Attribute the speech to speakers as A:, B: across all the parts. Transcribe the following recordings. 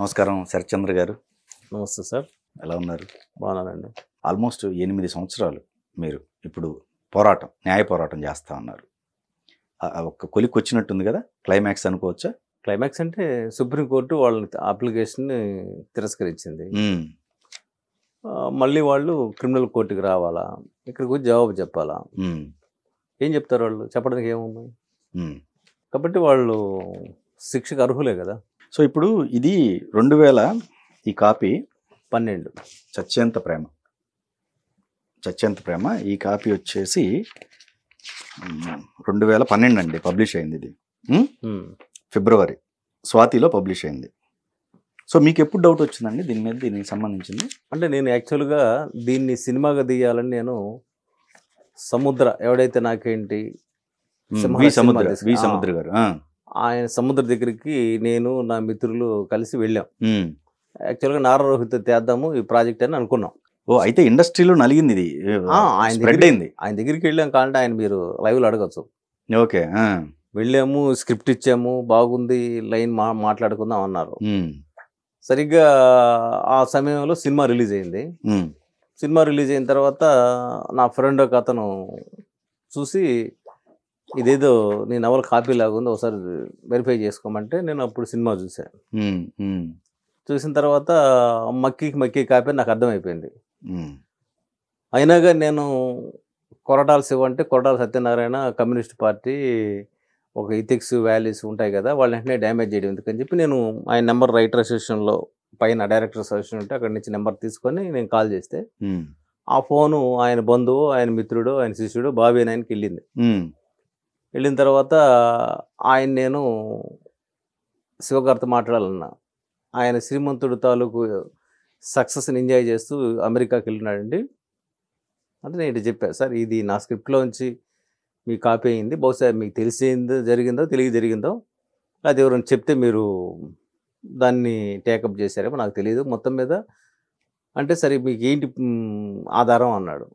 A: నమస్కారం శరత్చంద్ర గారు నమస్తే సార్ ఎలా ఉన్నారు బాగున్నానండి ఆల్మోస్ట్ ఎనిమిది సంవత్సరాలు మీరు ఇప్పుడు పోరాటం న్యాయ పోరాటం చేస్తూ ఉన్నారు ఒక కొలికి వచ్చినట్టుంది కదా క్లైమాక్స్ అనుకోవచ్చా
B: క్లైమాక్స్ అంటే సుప్రీంకోర్టు వాళ్ళని అప్లికేషన్ తిరస్కరించింది మళ్ళీ వాళ్ళు క్రిమినల్ కోర్టుకి రావాలా ఇక్కడికి వచ్చి జవాబు చెప్పాలా ఏం చెప్తారు వాళ్ళు చెప్పడానికి ఏముంది కాబట్టి వాళ్ళు శిక్షకు అర్హులే కదా
A: సో ఇప్పుడు ఇది రెండు వేల ఈ కాపీ పన్నెండు చచ్చేంత ప్రేమ చచ్చేంత ప్రేమ ఈ కాపీ వచ్చేసి రెండు వేల పన్నెండు అండి పబ్లిష్ అయింది ఇది ఫిబ్రవరి స్వాతిలో పబ్లిష్ అయింది సో మీకు ఎప్పుడు డౌట్ వచ్చిందండి దీని మీద దీనికి సంబంధించింది
B: అంటే నేను యాక్చువల్గా దీన్ని సినిమాగా తీయాలని నేను సముద్ర ఎవడైతే నాకేంటి వి సముద్ర గారు ఆయన సముద్ర దగ్గరికి నేను నా మిత్రులు కలిసి వెళ్ళాం యాక్చువల్గా నారా రోహిత్ తేద్దాము ఈ ప్రాజెక్ట్ అని అనుకున్నాం
A: ఓ అయితే ఇండస్ట్రీలో నలిగింది ఇది ఆయన అయింది
B: ఆయన దగ్గరికి వెళ్ళాం కాంటే ఆయన మీరు లైవ్లో అడగచ్చు ఓకే వెళ్ళాము స్క్రిప్ట్ ఇచ్చాము బాగుంది లైన్ మా మాట్లాడుకుందాం అన్నారు సరిగ్గా ఆ సమయంలో సినిమా రిలీజ్ అయింది సినిమా రిలీజ్ అయిన తర్వాత నా ఫ్రెండ్ ఒక అతను చూసి ఇదేదో నీ నవల కాపీ లాగుంది ఒకసారి వెరిఫై చేసుకోమంటే నేను అప్పుడు సినిమా చూసాను చూసిన తర్వాత మక్కీకి మక్కీ కాపీ నాకు అర్థమైపోయింది అయినా కానీ నేను కొరటాల శివ అంటే కొరటాల సత్యనారాయణ కమ్యూనిస్ట్ పార్టీ ఒక ఇథిక్స్ వాల్యూస్ ఉంటాయి కదా వాళ్ళ వెంటనే డ్యామేజ్ చేయడం ఎందుకని చెప్పి నేను ఆయన నెంబర్ రైటర్ అసోసియేషన్లో పైన డైరెక్టర్ అసోసియేషన్ ఉంటే అక్కడి నుంచి నెంబర్ తీసుకొని నేను కాల్ చేస్తే ఆ ఫోను ఆయన బంధువు ఆయన మిత్రుడు ఆయన శిష్యుడు బాబీ నాయనకి వెళ్ళింది వెళ్ళిన తర్వాత ఆయన నేను శివగారితో మాట్లాడాలన్నా ఆయన శ్రీమంతుడు తాలూకు సక్సెస్ని ఎంజాయ్ చేస్తూ అమెరికాకి వెళ్ళినాడండి అంటే నేను ఇటు చెప్పాను సార్ ఇది నా స్క్రిప్ట్లోంచి మీ కాపీ అయింది బహుశా మీకు తెలిసిందో జరిగిందో తెలియ జరిగిందో అది ఎవరైనా చెప్తే మీరు దాన్ని టేకప్ చేశారేమో నాకు తెలియదు మొత్తం మీద అంటే సరే మీకు ఏంటి ఆధారం అన్నాడు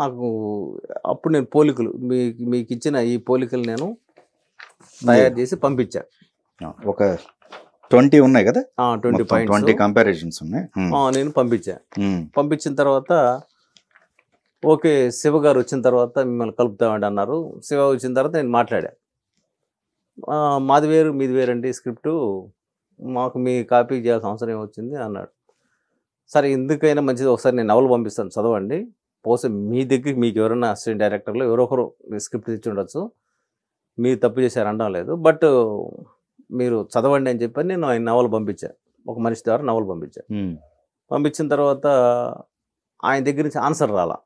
B: నాకు అప్పుడు నేను పోలికలు మీకు మీకు ఇచ్చిన ఈ పోలికలు నేను తయారు చేసి పంపించా
A: ఒక ట్వంటీ ఉన్నాయి కదా ట్వంటీ పాయింట్ ట్వంటీ కంపారిజన్స్ ఉన్నాయి
B: నేను పంపించా పంపించిన తర్వాత ఓకే శివ గారు వచ్చిన తర్వాత మిమ్మల్ని కలుపుతామండి అన్నారు శివ వచ్చిన తర్వాత నేను మాట్లాడా మాది వేరు మీది వేరండి స్క్రిప్టు మాకు మీ కాపీ చేయాల్సిన అవసరం ఏమొచ్చింది అన్నాడు సరే ఎందుకైనా మంచిది ఒకసారి నేను నవలు పంపిస్తాను చదవండి పోసే మీ దగ్గర మీకు ఎవరైనా అసిస్టెంట్ డైరెక్టర్లు ఎవరో ఒకరు స్క్రిప్ట్ తెచ్చి ఉండొచ్చు మీరు తప్పు చేశారు అనడం లేదు బట్ మీరు చదవండి అని చెప్పి నేను ఆయన నవలు పంపించాను ఒక మనిషి ద్వారా నవలు పంపించాను పంపించిన తర్వాత ఆయన దగ్గర నుంచి ఆన్సర్ రాలా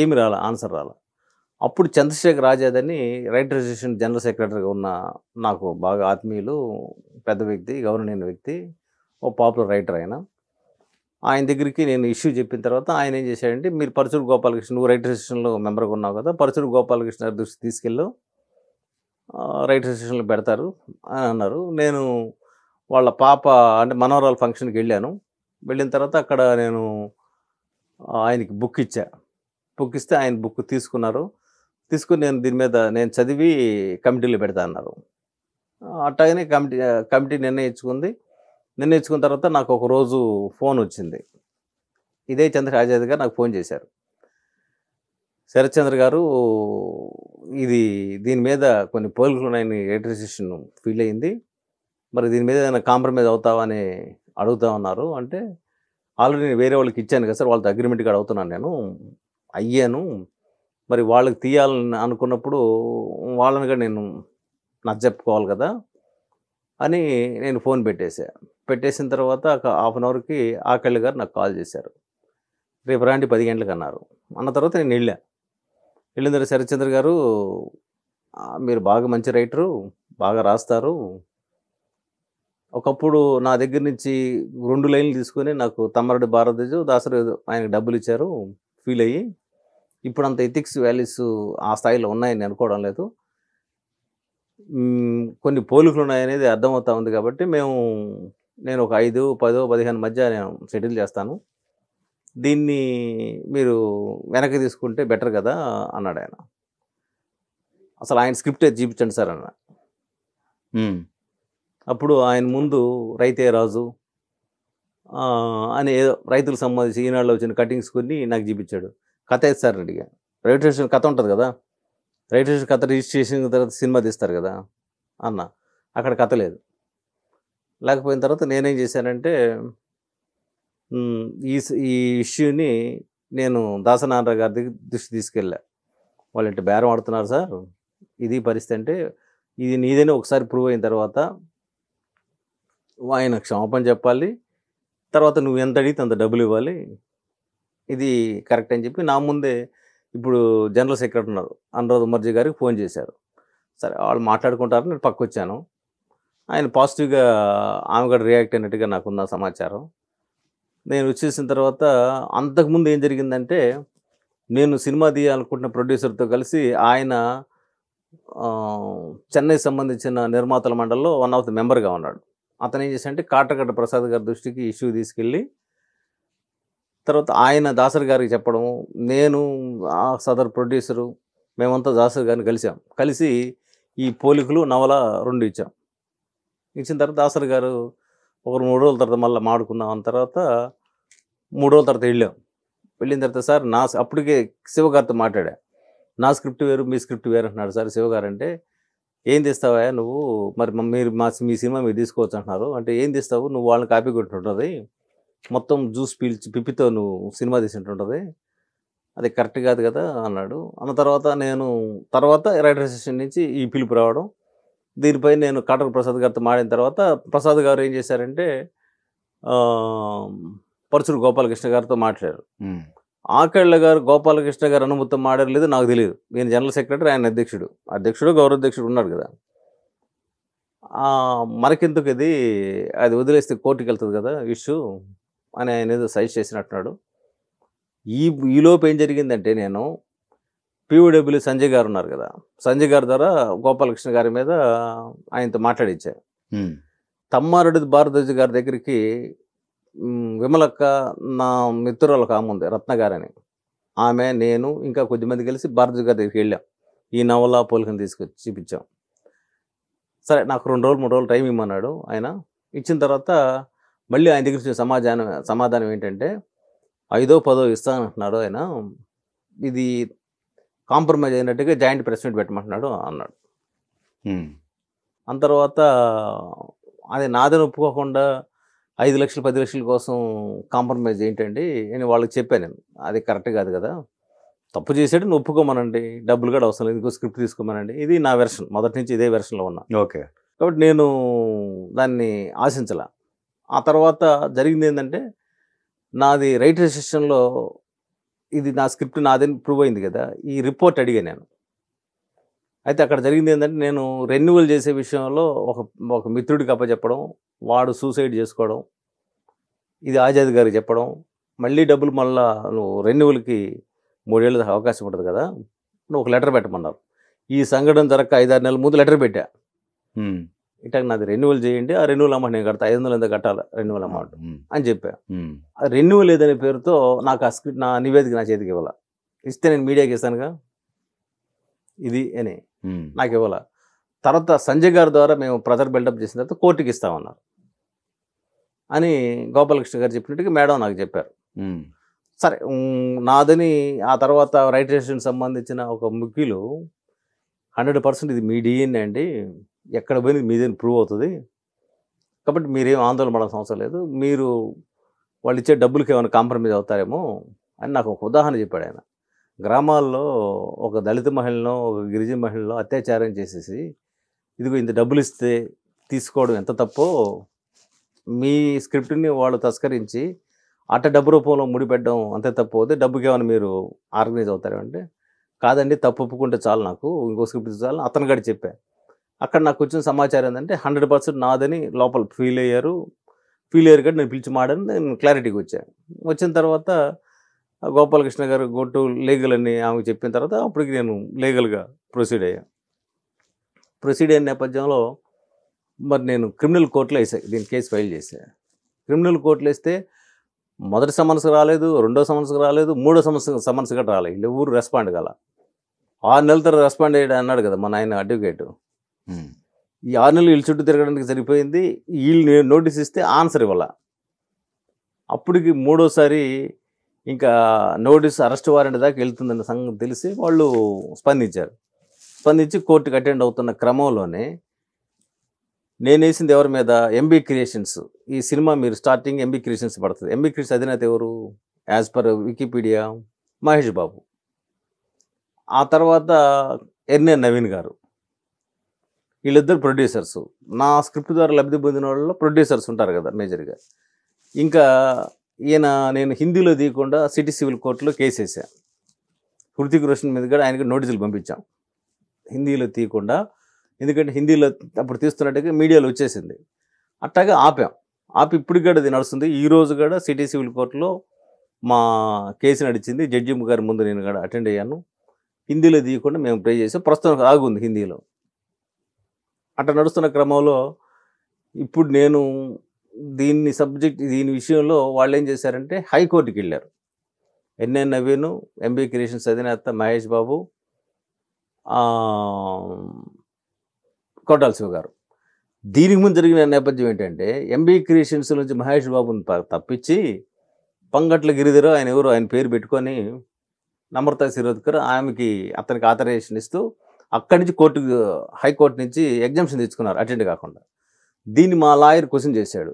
B: ఏమి రాలా ఆన్సర్ రాలా అప్పుడు చంద్రశేఖర్ ఆజాదని రైట్ అసోసియేషన్ జనరల్ సెక్రటరీగా ఉన్న నాకు బాగా ఆత్మీయులు పెద్ద వ్యక్తి గవర్నర్ వ్యక్తి ఓ పాపులర్ రైటర్ ఆయన ఆయన దగ్గరికి నేను ఇష్యూ చెప్పిన తర్వాత ఆయన ఏం చేశాడంటే మీరు పరుచూరు గోపాలకృష్ణ నువ్వు రైట్ స్టేషన్లో మెంబర్గా ఉన్నావు కదా పరుచూరు గోపాలకృష్ణ దృష్టి తీసుకెళ్ళు రైట్ స్టేషన్లో పెడతారు అని అన్నారు నేను వాళ్ళ పాప అంటే మనోహరాల ఫంక్షన్కి వెళ్ళాను వెళ్ళిన తర్వాత అక్కడ నేను ఆయనకి బుక్ ఇచ్చా బుక్ ఇస్తే ఆయన బుక్ తీసుకున్నారు తీసుకుని నేను దీని మీద నేను చదివి కమిటీలో పెడతా అన్నారు అట్టగానే కమిటీ కమిటీ నిర్ణయించుకుంది నిర్ణయించుకున్న తర్వాత నాకు ఒక రోజు ఫోన్ వచ్చింది ఇదే చంద్ర ఆజాద్ గారు నాకు ఫోన్ చేశారు శరత్చంద్ర గారు ఇది దీని మీద కొన్ని పోలికలు ఉన్నాయని ఎలక్ట్రిసిషన్ ఫీల్ అయింది మరి దీని మీద ఏదైనా కాంప్రమైజ్ అవుతావా అని అడుగుతా ఉన్నారు అంటే ఆల్రెడీ నేను వేరే వాళ్ళకి ఇచ్చాను కదా సార్ వాళ్ళతో అగ్రిమెంట్ కాడ అవుతున్నాను నేను అయ్యాను మరి వాళ్ళకి తీయాలని అనుకున్నప్పుడు వాళ్ళని కూడా నేను నచ్చ చెప్పుకోవాలి కదా అని నేను ఫోన్ పెట్టేశాను పెట్టేసిన తర్వాత ఒక హాఫ్ అన్ అవర్కి ఆకళ్ళు గారు నాకు కాల్ చేశారు రేపు రాండి పది గంటలకు అన్నారు అన్న తర్వాత నేను వెళ్ళా వెళ్ళిన తర్వాత శరత్చంద్ర గారు మీరు బాగా మంచి రైటరు బాగా రాస్తారు ఒకప్పుడు నా దగ్గర నుంచి రెండు లైన్లు తీసుకొని నాకు తమ్మరడి భారతదేశం దాసరి ఆయనకు డబ్బులు ఇచ్చారు ఫీల్ అయ్యి ఇప్పుడు అంత ఎథిక్స్ వాల్యూస్ ఆ స్థాయిలో ఉన్నాయని అనుకోవడం లేదు కొన్ని పోలికలు ఉన్నాయనేది అర్థమవుతా ఉంది కాబట్టి మేము నేను ఒక ఐదు పదో పదిహేను మధ్య నేను సెటిల్ చేస్తాను దీన్ని మీరు వెనక్కి తీసుకుంటే బెటర్ కదా అన్నాడు ఆయన అసలు ఆయన స్క్రిప్ట్ చూపించండి సార్ అన్న అప్పుడు ఆయన ముందు రైతే రాజు అని ఏదో రైతులకు సంబంధించి ఈనాడులో వచ్చిన కటింగ్స్ కొన్ని నాకు చూపించాడు కథ అయితే సార్ అడిగా స్టేషన్ కథ ఉంటుంది కదా స్టేషన్ కథ రిజిస్ట్రేషన్ తర్వాత సినిమా తీస్తారు కదా అన్న అక్కడ కథ లేదు లేకపోయిన తర్వాత నేనేం చేశానంటే ఈ ఈ ఇష్యూని నేను దాసనారాయణ గారి దగ్గర దృష్టి తీసుకెళ్ళా వాళ్ళు ఇంటి బేరం ఆడుతున్నారు సార్ ఇది పరిస్థితి అంటే ఇది నీదని ఒకసారి ప్రూవ్ అయిన తర్వాత ఆయన క్షమాపణ చెప్పాలి తర్వాత నువ్వు ఎంత అడిగితే అంత డబ్బులు ఇవ్వాలి ఇది కరెక్ట్ అని చెప్పి నా ముందే ఇప్పుడు జనరల్ సెక్రటరీ ఉన్నారు అనురాధ్ ఉమర్జీ గారికి ఫోన్ చేశారు సరే వాళ్ళు మాట్లాడుకుంటారు నేను పక్కొచ్చాను ఆయన పాజిటివ్గా ఆమె కూడా రియాక్ట్ అయినట్టుగా నాకున్న సమాచారం నేను వచ్చేసిన తర్వాత అంతకుముందు ఏం జరిగిందంటే నేను సినిమా తీయాలనుకుంటున్న ప్రొడ్యూసర్తో కలిసి ఆయన చెన్నై సంబంధించిన నిర్మాతల మండలిలో వన్ ఆఫ్ ది మెంబర్గా ఉన్నాడు అతను ఏం చేశాడంటే కాటగడ్డ ప్రసాద్ గారి దృష్టికి ఇష్యూ తీసుకెళ్ళి తర్వాత ఆయన దాసర్ గారికి చెప్పడం నేను ఆ సదర్ ప్రొడ్యూసరు మేమంతా దాసర్ గారిని కలిసాం కలిసి ఈ పోలికలు నవల రెండు ఇచ్చాం ఇచ్చిన తర్వాత దాసర్ గారు ఒక మూడు రోజుల తర్వాత మళ్ళీ మాడుకున్నాం అన్న తర్వాత మూడు రోజుల తర్వాత వెళ్ళాం వెళ్ళిన తర్వాత సార్ నా అప్పటికే శివగారితో మాట్లాడా నా స్క్రిప్ట్ వేరు మీ స్క్రిప్ట్ వేరు అంటున్నాడు సార్ శివగారు అంటే ఏం తీస్తావా నువ్వు మరి మీరు మా మీ సినిమా మీరు తీసుకోవచ్చు అంటున్నారు అంటే ఏం తీస్తావు నువ్వు వాళ్ళని కాపీ కొట్టుంటుంది మొత్తం జ్యూస్ పీల్చి పిప్పితో నువ్వు సినిమా తీసింటుంటుంది అది కరెక్ట్ కాదు కదా అన్నాడు అన్న తర్వాత నేను తర్వాత రైటర్ స్టేషన్ నుంచి ఈ పిలుపు రావడం దీనిపై నేను కాటర్ ప్రసాద్ గారితో మాడిన తర్వాత ప్రసాద్ గారు ఏం చేశారంటే పరచుడు గోపాలకృష్ణ గారితో మాట్లాడారు ఆకళ్ళ గారు గోపాలకృష్ణ గారు అనుమతి మాడారు లేదో నాకు తెలియదు నేను జనరల్ సెక్రటరీ ఆయన అధ్యక్షుడు అధ్యక్షుడు గౌరవాధ్యక్షుడు ఉన్నాడు కదా మనకెందుకు ఇది అది వదిలేస్తే కోర్టుకి వెళ్తుంది కదా ఇష్యూ అని ఆయన ఏదో సజెస్ట్ చేసినట్టున్నాడు ఈ ఈలోపు ఏం జరిగిందంటే నేను పీవీడబ్ల్యూ సంజయ్ గారు ఉన్నారు కదా సంజయ్ గారి ద్వారా గోపాలకృష్ణ గారి మీద ఆయనతో మాట్లాడించారు తమ్మారెడ్డి భారద్వాజ్ గారి దగ్గరికి విమలక్క నా మిత్రులకు ఆమె ఉంది రత్న గారని ఆమె నేను ఇంకా కొద్దిమంది కలిసి భారద్వాజ్ గారి దగ్గరికి వెళ్ళాం ఈ నవల పోలికను తీసుకొచ్చి చూపించాం సరే నాకు రెండు రోజులు మూడు రోజులు టైం ఇమ్మన్నాడు ఆయన ఇచ్చిన తర్వాత మళ్ళీ ఆయన దగ్గర సమాధానం సమాధానం ఏంటంటే ఐదో పదో ఇస్తానంటున్నాడు ఆయన ఇది కాంప్రమైజ్ అయినట్టుగా జాయింట్ ప్రెస్ మీట్ పెట్టమంటున్నాడు అన్నాడు ఆ తర్వాత అది నాదని ఒప్పుకోకుండా ఐదు లక్షలు పది లక్షల కోసం కాంప్రమైజ్ ఏంటండి నేను వాళ్ళకి చెప్పాను నేను అది కరెక్ట్ కాదు కదా తప్పు చేసేటప్పుడు ఒప్పుకోమనండి డబ్బులు కూడా అవసరం లేదు ఇంకో స్క్రిప్ట్ తీసుకోమనండి ఇది నా వెర్షన్ మొదటి నుంచి ఇదే వెర్షన్లో ఉన్నా ఓకే కాబట్టి నేను దాన్ని ఆశించలే ఆ తర్వాత జరిగింది ఏంటంటే నాది రైట్ రిజిస్ట్రేషన్లో ఇది నా స్క్రిప్ట్ నాదని ప్రూవ్ అయింది కదా ఈ రిపోర్ట్ అడిగా నేను అయితే అక్కడ జరిగింది ఏంటంటే నేను రెన్యువల్ చేసే విషయంలో ఒక ఒక మిత్రుడికి అప్పచెప్పడం వాడు సూసైడ్ చేసుకోవడం ఇది ఆజాద్ గారికి చెప్పడం మళ్ళీ డబ్బులు మళ్ళా నువ్వు రెన్యువల్కి మూడేళ్ళ అవకాశం ఉంటుంది కదా నువ్వు ఒక లెటర్ పెట్టమన్నారు ఈ సంఘటన జరగక ఐదారు నెలల ముందు లెటర్ పెట్టా ఇట్లా నాది రెన్యువల్ చేయండి ఆ రెన్యువల్ అమౌంట్ నేను కడతా ఐదు వందలు ఎంత కట్టాలి రెన్యువల్ అమౌంట్ అని చెప్పా రెన్యువల్ ఏదనే పేరుతో నాకు ఆ స్క్రిప్ట్ నా నివేదిక నా చేతికి ఇవ్వాల ఇస్తే నేను మీడియాకి ఇస్తానుగా ఇది అని నాకు ఇవ్వాల తర్వాత సంజయ్ గారి ద్వారా మేము ప్రజర్ బిల్డప్ చేసిన తర్వాత కోర్టుకి ఇస్తామన్నారు అని గోపాలకృష్ణ గారు చెప్పినట్టుగా మేడం నాకు చెప్పారు సరే నాదని ఆ తర్వాత రైట్ రిజిస్ట్రేషన్ సంబంధించిన ఒక ముఖ్యులు హండ్రెడ్ పర్సెంట్ ఇది మీ డిఎన్ఏ అండి ఎక్కడ పోయినది మీదేని ప్రూవ్ అవుతుంది కాబట్టి మీరేం ఆందోళన పడాల్సిన అవసరం లేదు మీరు వాళ్ళు ఇచ్చే డబ్బులకి ఏమైనా కాంప్రమైజ్ అవుతారేమో అని నాకు ఒక ఉదాహరణ చెప్పాడు ఆయన గ్రామాల్లో ఒక దళిత మహిళను ఒక గిరిజన మహిళను అత్యాచారం చేసేసి ఇదిగో ఇంత డబ్బులు ఇస్తే తీసుకోవడం ఎంత తప్పో మీ స్క్రిప్ట్ని వాళ్ళు తస్కరించి అట్ట డబ్బు రూపంలో ముడిపెట్టడం అంతే తప్పు అవుతే డబ్బుకి ఏమైనా మీరు ఆర్గనైజ్ అవుతారు అంటే కాదండి తప్పు ఒప్పుకుంటే చాలు నాకు ఇంకో స్క్రిప్ట్ చాలు అతను గడి చెప్పాను అక్కడ నాకు వచ్చిన సమాచారం ఏంటంటే హండ్రెడ్ పర్సెంట్ నాదని లోపల ఫీల్ అయ్యారు ఫీల్ అయ్యారు కాబట్టి నేను పిలిచి మాడని నేను క్లారిటీకి వచ్చాను వచ్చిన తర్వాత గోపాలకృష్ణ గారు గొట్టు లీగల్ అని ఆమెకు చెప్పిన తర్వాత అప్పటికి నేను లీగల్గా ప్రొసీడ్ అయ్యాను ప్రొసీడ్ అయిన నేపథ్యంలో మరి నేను క్రిమినల్ కోర్టులో వేసా దీని కేసు ఫైల్ చేశాను క్రిమినల్ కోర్టులో వేస్తే మొదటి సమన్స్కి రాలేదు రెండో సమన్స్కి రాలేదు మూడో సమన్స్ సమస్యగా రాలేదు ఊరు రెస్పాండ్ కల ఆరు నెలల తర్వాత రెస్పాండ్ అయ్యాడు అన్నాడు కదా మన ఆయన అడ్వకేటు ఈ ఆరు నెలలు వీళ్ళ చుట్టూ తిరగడానికి సరిపోయింది వీళ్ళు నోటీస్ ఇస్తే ఆన్సర్ ఇవ్వాల అప్పటికి మూడోసారి ఇంకా నోటీస్ అరెస్ట్ వారెంట్ దాకా వెళ్తుందన్న సంగతి తెలిసి వాళ్ళు స్పందించారు స్పందించి కోర్టుకు అటెండ్ అవుతున్న క్రమంలోనే నేనేసింది ఎవరి మీద ఎంబీ క్రియేషన్స్ ఈ సినిమా మీరు స్టార్టింగ్ ఎంబీ క్రియేషన్స్ పడుతుంది ఎంబీ క్రియేషన్స్ అధినేత ఎవరు as per Wikipedia Mahesh Babu ఆ తర్వాత ఎన్ఏ నవీన్ గారు వీళ్ళిద్దరు ప్రొడ్యూసర్స్ నా స్క్రిప్ట్ ద్వారా లబ్ధి పొందిన వాళ్ళలో ప్రొడ్యూసర్స్ ఉంటారు కదా మేజర్గా ఇంకా ఈయన నేను హిందీలో తీయకుండా సిటీ సివిల్ కోర్టులో కేసు వేసాను హృతిక్ రోషన్ మీద కూడా ఆయనకి నోటీసులు పంపించాం హిందీలో తీయకుండా ఎందుకంటే హిందీలో అప్పుడు తీస్తున్నట్టుగా మీడియాలో వచ్చేసింది అట్టాగా ఆపాం ఆపి ఇప్పుడు కూడా అది నడుస్తుంది ఈరోజు కూడా సిటీ సివిల్ కోర్టులో మా కేసు నడిచింది జడ్జి గారి ముందు నేను కూడా అటెండ్ అయ్యాను హిందీలో తీయకుండా మేము ప్రే చేసాం ప్రస్తుతం ఆగుంది హిందీలో అట్లా నడుస్తున్న క్రమంలో ఇప్పుడు నేను దీన్ని సబ్జెక్ట్ దీని విషయంలో వాళ్ళు ఏం చేశారంటే హైకోర్టుకి వెళ్ళారు ఎన్ఎన్ నవీను ఎంబీ క్రియేషన్స్ అధినేత మహేష్ బాబు కోటాల శివ గారు దీనికి ముందు జరిగిన నేపథ్యం ఏంటంటే ఎంబీ క్రియేషన్స్ నుంచి మహేష్ బాబుని తప్పించి పంగట్ల గిరిధరో ఆయన ఎవరో ఆయన పేరు పెట్టుకొని నమ్రతా శిరోద్కర్ ఆమెకి అతనికి ఆథరైజేషన్ ఇస్తూ అక్కడి నుంచి కోర్టు హైకోర్టు నుంచి ఎగ్జామ్షన్ తెచ్చుకున్నారు అటెండ్ కాకుండా దీన్ని మా లాయర్ క్వశ్చన్ చేశాడు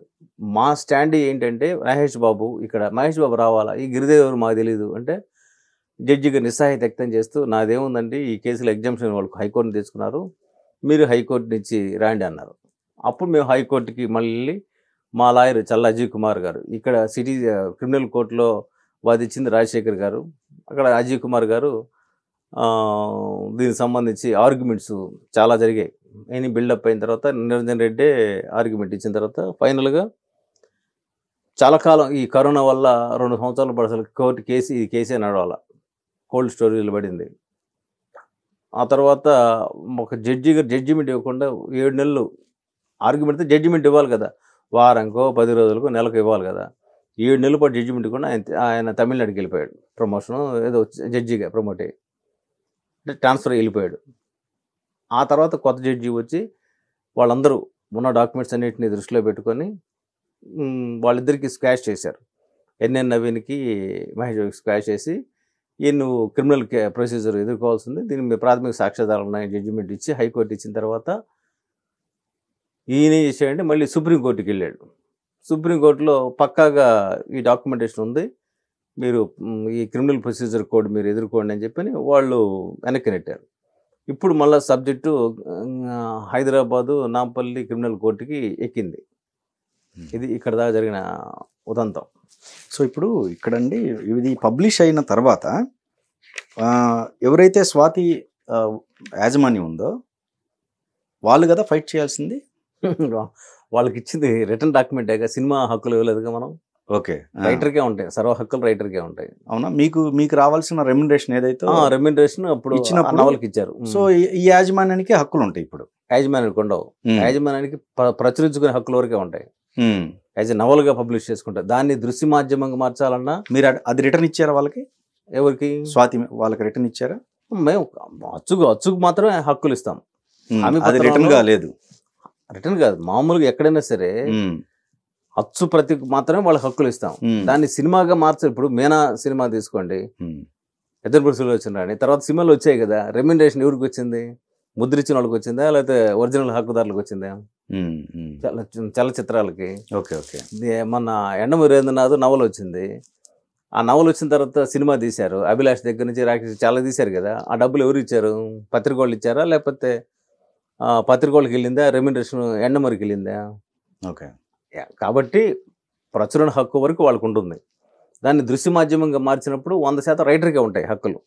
B: మా స్టాండ్ ఏంటంటే మహేష్ బాబు ఇక్కడ మహేష్ బాబు రావాలా ఈ గిరిదేవరు మాకు తెలియదు అంటే జడ్జి గారు నిస్సహాయ వ్యక్తం చేస్తూ నాదేముందండి ఈ కేసులో ఎగ్జామ్షన్ వాళ్ళు హైకోర్టుని తెచ్చుకున్నారు మీరు హైకోర్టు నుంచి రాండి అన్నారు అప్పుడు మేము హైకోర్టుకి మళ్ళీ మా లాయర్ చల్ల అజయ్ కుమార్ గారు ఇక్కడ సిటీ క్రిమినల్ కోర్టులో వాదిచ్చింది రాజశేఖర్ గారు అక్కడ అజయ్ కుమార్ గారు దీనికి సంబంధించి ఆర్గ్యుమెంట్స్ చాలా జరిగాయి అని బిల్డప్ అయిన తర్వాత నిరంజన్ రెడ్డి ఆర్గ్యుమెంట్ ఇచ్చిన తర్వాత ఫైనల్గా చాలా కాలం ఈ కరోనా వల్ల రెండు సంవత్సరాల పాటు అసలు కోర్టు కేసు ఈ కేసే నడవాల కోల్డ్ స్టోరీలు పడింది ఆ తర్వాత ఒక జడ్జి గారు జడ్జిమెంట్ ఇవ్వకుండా ఏడు నెలలు ఆర్గ్యుమెంట్ అయితే జడ్జిమెంట్ ఇవ్వాలి కదా వారంకో పది రోజులకు నెలకు ఇవ్వాలి కదా ఏడు నెలల పాటు జడ్జిమెంట్ ఇవ్వకుండా ఆయన ఆయన తమిళనాడుకి వెళ్ళిపోయాడు ప్రమోషను ఏదో జడ్జిగా ప్రమోట్ అయ్యి అంటే ట్రాన్స్ఫర్ వెళ్ళిపోయాడు ఆ తర్వాత కొత్త జడ్జి వచ్చి వాళ్ళందరూ ఉన్న డాక్యుమెంట్స్ అన్నింటినీ దృష్టిలో పెట్టుకొని వాళ్ళిద్దరికీ స్క్వాష్ చేశారు ఎన్ఎన్ నవీన్కి మహేష్ స్క్వాష్ చేసి ఈయన క్రిమినల్ ప్రొసీజర్ ఎదుర్కోవాల్సింది దీని మీ ప్రాథమిక సాక్ష్యాధారాలు ఉన్నాయని జడ్జిమెంట్ ఇచ్చి హైకోర్టు ఇచ్చిన తర్వాత ఈయన ఏం చేశాడంటే మళ్ళీ సుప్రీంకోర్టుకి వెళ్ళాడు సుప్రీంకోర్టులో పక్కాగా ఈ డాక్యుమెంటేషన్ ఉంది మీరు ఈ క్రిమినల్ ప్రొసీజర్ కోడ్ మీరు ఎదుర్కోండి అని చెప్పని వాళ్ళు వెనక్కి నెట్టారు ఇప్పుడు మళ్ళీ సబ్జెక్టు హైదరాబాదు నాంపల్లి క్రిమినల్ కోర్టుకి ఎక్కింది ఇది ఇక్కడ దాకా జరిగిన
A: ఉదంతం సో ఇప్పుడు ఇక్కడండి ఇది పబ్లిష్ అయిన తర్వాత ఎవరైతే స్వాతి యాజమాన్యం ఉందో వాళ్ళు కదా ఫైట్ చేయాల్సింది వాళ్ళకి ఇచ్చింది రిటర్న్ డాక్యుమెంటేగా సినిమా హక్కులు ఇవ్వలేదుగా మనం ఓకే రైటర్కే
B: ఉంటాయి సర్వ హక్కులు రైటర్కే ఉంటాయి
A: అవునా మీకు మీకు రావాల్సిన రెమ్యుండేషన్
B: ఏదైతే రెమ్యునరేషన్ అప్పుడు ఇచ్చిన నవలకి ఇచ్చారు సో
A: ఈ యాజమాన్యానికి హక్కులు ఉంటాయి ఇప్పుడు
B: యాజమాన్యానికి ఉండవు యాజమాన్యానికి ప్రచురించుకునే హక్కుల వరకే ఉంటాయి యాజ్ ఎ గా పబ్లిష్ చేసుకుంటారు దాన్ని దృశ్య మాధ్యమంగా మార్చాలన్నా మీరు అది రిటర్న్ ఇచ్చారా వాళ్ళకి ఎవరికి స్వాతి వాళ్ళకి రిటర్న్ ఇచ్చారా మేము అచ్చుకు అచ్చుకు మాత్రమే హక్కులు ఇస్తాం అది రిటర్న్ కాలేదు రిటర్న్ కాదు మామూలుగా ఎక్కడైనా సరే అచ్చు ప్రతి మాత్రమే వాళ్ళకి హక్కులు ఇస్తాం దాన్ని సినిమాగా మార్చారు ఇప్పుడు మేనా సినిమా తీసుకోండి ఇద్దరు పురుషులు వచ్చిన రాని తర్వాత సినిమాలు వచ్చాయి కదా రెమ్యుండేషన్ ఎవరికి వచ్చింది ముద్రించిన వాళ్ళకి వచ్చిందా లేకపోతే ఒరిజినల్ హక్కుదారులకు వచ్చిందా చల చిత్రాలకి ఓకే ఓకే మొన్న ఎండమూరి రేంద్రనాథ్ నవల వచ్చింది ఆ నవల్ వచ్చిన తర్వాత సినిమా తీశారు అభిలాష్ దగ్గర నుంచి రాకేష్ చాలా తీశారు కదా ఆ డబ్బులు ఎవరు ఇచ్చారు పత్రికోళ్ళు ఇచ్చారా లేకపోతే పత్రిక వాళ్ళకి వెళ్ళిందా రెమ్యుండేషన్ ఎండమూరికి వెళ్ళిందా ఓకే కాబట్టి ప్రచురణ హక్కు వరకు వాళ్ళకు ఉంటుంది దాన్ని దృశ్య మాధ్యమంగా మార్చినప్పుడు వంద శాతం రైటర్కే ఉంటాయి హక్కులు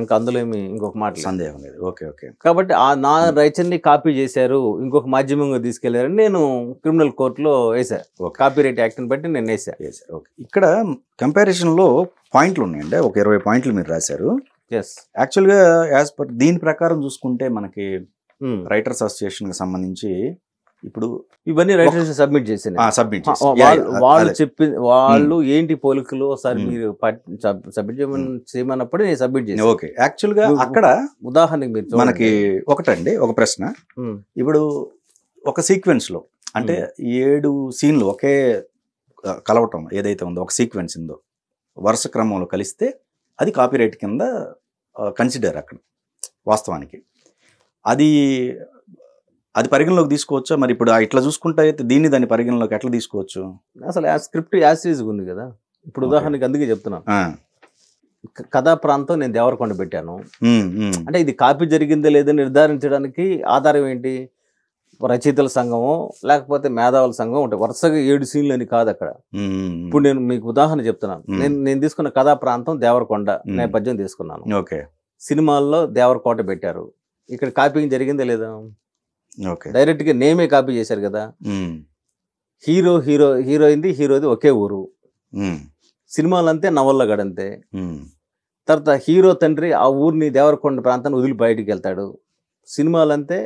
B: ఇంకా అందులో ఏమి ఇంకొక మాట సందేహం
A: లేదు ఓకే ఓకే
B: కాబట్టి ఆ నా రైచర్ని కాపీ చేశారు ఇంకొక మాధ్యమంగా తీసుకెళ్లారని నేను క్రిమినల్ కోర్టులో వేశాను కాపీ రైట్ యాక్ట్ని బట్టి నేను
A: వేసాను వేసాను ఓకే ఇక్కడ కంపారిజన్లో పాయింట్లు ఉన్నాయండి ఒక ఇరవై పాయింట్లు మీరు రాశారు ఎస్ యాక్చువల్గా యాజ్ పర్ దీని ప్రకారం చూసుకుంటే మనకి hmm. రైటర్స్ అసోసియేషన్కి సంబంధించి ఇప్పుడు ఇవన్నీ రైటర్స్ సబ్మిట్ చేసింది సబ్మిట్ వాళ్ళు చెప్పి
B: వాళ్ళు ఏంటి పోలికలు ఒకసారి మీరు సబ్మిట్ చేయమని చేయమన్నప్పుడు నేను సబ్మిట్ చేసి ఓకే యాక్చువల్ గా అక్కడ ఉదాహరణకి మీరు మనకి
A: ఒకటండి ఒక ప్రశ్న ఇప్పుడు ఒక సీక్వెన్స్ లో అంటే ఏడు సీన్లు ఒకే కలవటం ఏదైతే ఉందో ఒక సీక్వెన్స్ ఉందో వరుస క్రమంలో కలిస్తే అది కాపీరైట్ కింద కన్సిడర్ అక్కడ వాస్తవానికి అది అది పరిగణలోకి తీసుకోవచ్చా మరి ఇప్పుడు ఇట్లా చూసుకుంటే అయితే దీన్ని దాని పరిగణలోకి ఎట్లా తీసుకోవచ్చు
B: అసలు ఆ స్క్రిప్ట్
A: యాసిరీస్గా ఉంది కదా ఇప్పుడు ఉదాహరణకి అందుకే చెప్తున్నాను
B: కథా ప్రాంతం నేను దేవరకొండ పెట్టాను అంటే ఇది కాపీ జరిగిందో లేదో నిర్ధారించడానికి ఆధారం ఏంటి రచయితల సంఘము లేకపోతే మేధావుల సంఘం ఉంటాయి వరుసగా ఏడు సీన్లు అని కాదు అక్కడ ఇప్పుడు నేను మీకు ఉదాహరణ చెప్తున్నాను నేను నేను తీసుకున్న కథా ప్రాంతం దేవరకొండ నేపథ్యం తీసుకున్నాను ఓకే సినిమాల్లో దేవరకోట పెట్టారు ఇక్కడ కాపీ జరిగిందే లేదా డైరెక్ట్గా నేమే కాపీ చేశారు కదా హీరో హీరో హీరోయింది హీరోది ఒకే ఊరు సినిమాలు అంతే గడంతే తర్వాత హీరో తండ్రి ఆ ఊరిని దేవరకొండ ప్రాంతాన్ని వదిలి బయటికి వెళ్తాడు సినిమాలు అంతే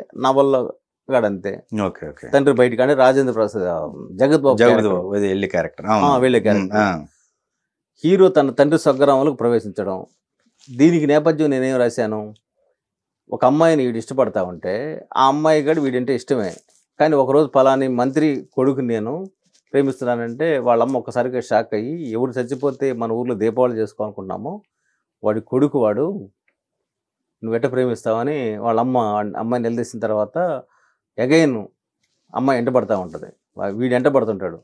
B: గడంతే తండ్రి బయటికి అంటే రాజేంద్ర ప్రసాద్ జగత్ బాబు క్యారెక్టర్ హీరో తన తండ్రి స్వగ్రామంలో ప్రవేశించడం దీనికి నేపథ్యం నేనేం రాశాను ఒక అమ్మాయిని వీడు ఇష్టపడతా ఉంటే ఆ అమ్మాయి గడి వీడంటే ఇష్టమే కానీ ఒకరోజు ఫలాని మంత్రి కొడుకుని నేను ప్రేమిస్తున్నానంటే వాళ్ళమ్మ ఒక్కసారిగా షాక్ అయ్యి ఎవరు చచ్చిపోతే మన ఊర్లో దీపావళి చేసుకోవాలనుకుంటున్నామో వాడి కొడుకు వాడు నువ్వెట్ట ప్రేమిస్తావని వాళ్ళ అమ్మ అమ్మాయి నిలదీసిన తర్వాత ఎగైన్ అమ్మాయి ఎంటపడతా ఉంటుంది వీడు ఎంటపడుతుంటాడు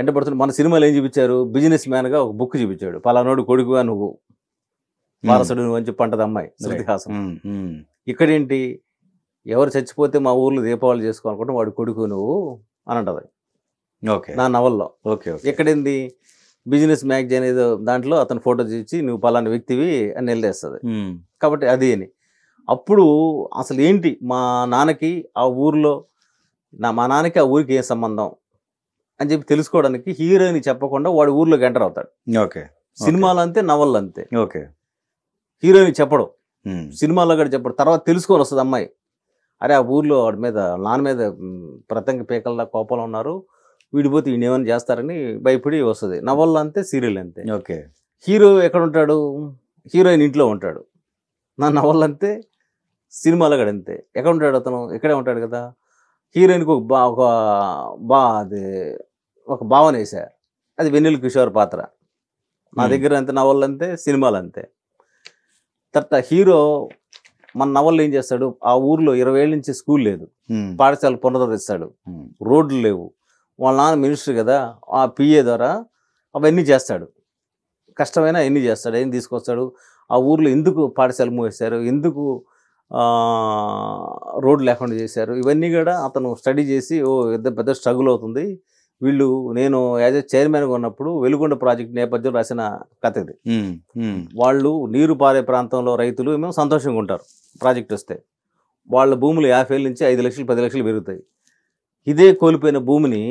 B: ఎంటపడుతుంటే మన సినిమాలు ఏం చూపించారు బిజినెస్ మ్యాన్గా ఒక బుక్ చూపించాడు పలానోడు కొడుకుగా నువ్వు వారసుడు నువ్వు అని చెప్పి అంటది అమ్మాయి శృతిహాసం ఇక్కడేంటి ఎవరు చచ్చిపోతే మా ఊర్లో దీపావళి చేసుకోవాలనుకుంటే వాడు కొడుకు నువ్వు అని అంటది ఓకే నా నవల్లో ఓకే ఎక్కడేంది బిజినెస్ మ్యాగజైన్ ఏదో దాంట్లో అతను ఫోటో చూసి నువ్వు పలానా వ్యక్తివి అని వెళ్ళేస్తుంది కాబట్టి అది అని అప్పుడు అసలు ఏంటి మా నాన్నకి ఆ ఊర్లో నా మా నాన్నకి ఆ ఊరికి ఏం సంబంధం అని చెప్పి తెలుసుకోవడానికి హీరోయిన్ చెప్పకుండా వాడు ఊర్లోకి ఎంటర్ అవుతాడు ఓకే సినిమాలు అంతే నవళ్ళు అంతే ఓకే హీరోయిన్ చెప్పడు సినిమాలో కూడా చెప్పడు తర్వాత తెలుసుకొని వస్తుంది అమ్మాయి అరే ఆ ఊర్లో వాడి మీద నాన్న మీద ప్రతంగి పీకల్లా కోపంలో ఉన్నారు వీడిపోతే ఈయన ఏమైనా చేస్తారని భయపడి వస్తుంది నవల్ అంతే సీరియల్ అంతే ఓకే హీరో ఎక్కడ ఉంటాడు హీరోయిన్ ఇంట్లో ఉంటాడు నా నవల్ అంతే సినిమాలో కూడా అంతే ఎక్కడ ఉంటాడు అతను ఇక్కడే ఉంటాడు కదా హీరోయిన్కి ఒక బా ఒక బా అది ఒక భావన వేసా అది వెన్నెల కిషోర్ పాత్ర నా దగ్గర అంతే నవల్ అంతే సినిమాలు అంతే తర్వాత హీరో మన నవల్లో ఏం చేస్తాడు ఆ ఊర్లో ఇరవై ఏళ్ళ నుంచి స్కూల్ లేదు పాఠశాల పునరుద్ధరిస్తాడు రోడ్లు లేవు వాళ్ళ నాన్న మినిస్టర్ కదా ఆ పిఏ ద్వారా అవన్నీ చేస్తాడు కష్టమైనా అవన్నీ చేస్తాడు ఏం తీసుకొస్తాడు ఆ ఊర్లో ఎందుకు పాఠశాల మూసేశారు ఎందుకు రోడ్లు లేకుండా చేశారు ఇవన్నీ కూడా అతను స్టడీ చేసి ఓ పెద్ద పెద్ద స్ట్రగుల్ అవుతుంది వీళ్ళు నేను యాజ్ ఎ చైర్మన్గా ఉన్నప్పుడు వెలుగొండ ప్రాజెక్ట్ నేపథ్యం రాసిన కథ ఇది వాళ్ళు నీరు పారే ప్రాంతంలో రైతులు మేము సంతోషంగా ఉంటారు ప్రాజెక్ట్ వస్తే వాళ్ళ భూములు యాభై నుంచి ఐదు లక్షలు పది లక్షలు పెరుగుతాయి ఇదే కోల్పోయిన భూమిని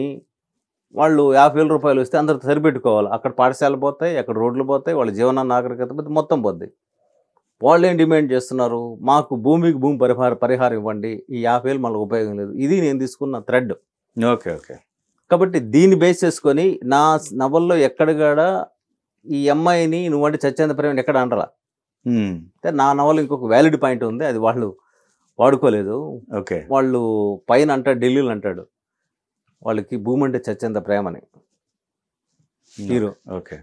B: వాళ్ళు యాభై వేల రూపాయలు వస్తే అందరు సరిపెట్టుకోవాలి అక్కడ పాఠశాలలు పోతాయి అక్కడ రోడ్లు పోతాయి వాళ్ళ జీవన నాగరికత మొత్తం పోద్ది వాళ్ళు ఏం డిమాండ్ చేస్తున్నారు మాకు భూమికి భూమి పరిహార పరిహారం ఇవ్వండి ఈ యాభై వేలు మళ్ళీ ఉపయోగం లేదు ఇది నేను తీసుకున్న థ్రెడ్ ఓకే ఓకే కాబట్టి దీన్ని బేస్ చేసుకొని నా నవల్లో ఎక్కడ కూడా ఈ అమ్మాయిని నువ్వంటే చచ్చేంద ప్రేమని ఎక్కడ
A: అంటే
B: నా నవల్ ఇంకొక వ్యాలిడ్ పాయింట్ ఉంది అది వాళ్ళు వాడుకోలేదు ఓకే వాళ్ళు పైన అంటాడు ఢిల్లీలో అంటాడు వాళ్ళకి భూమి అంటే చచ్చేంత ప్రేమని హీరో ఓకే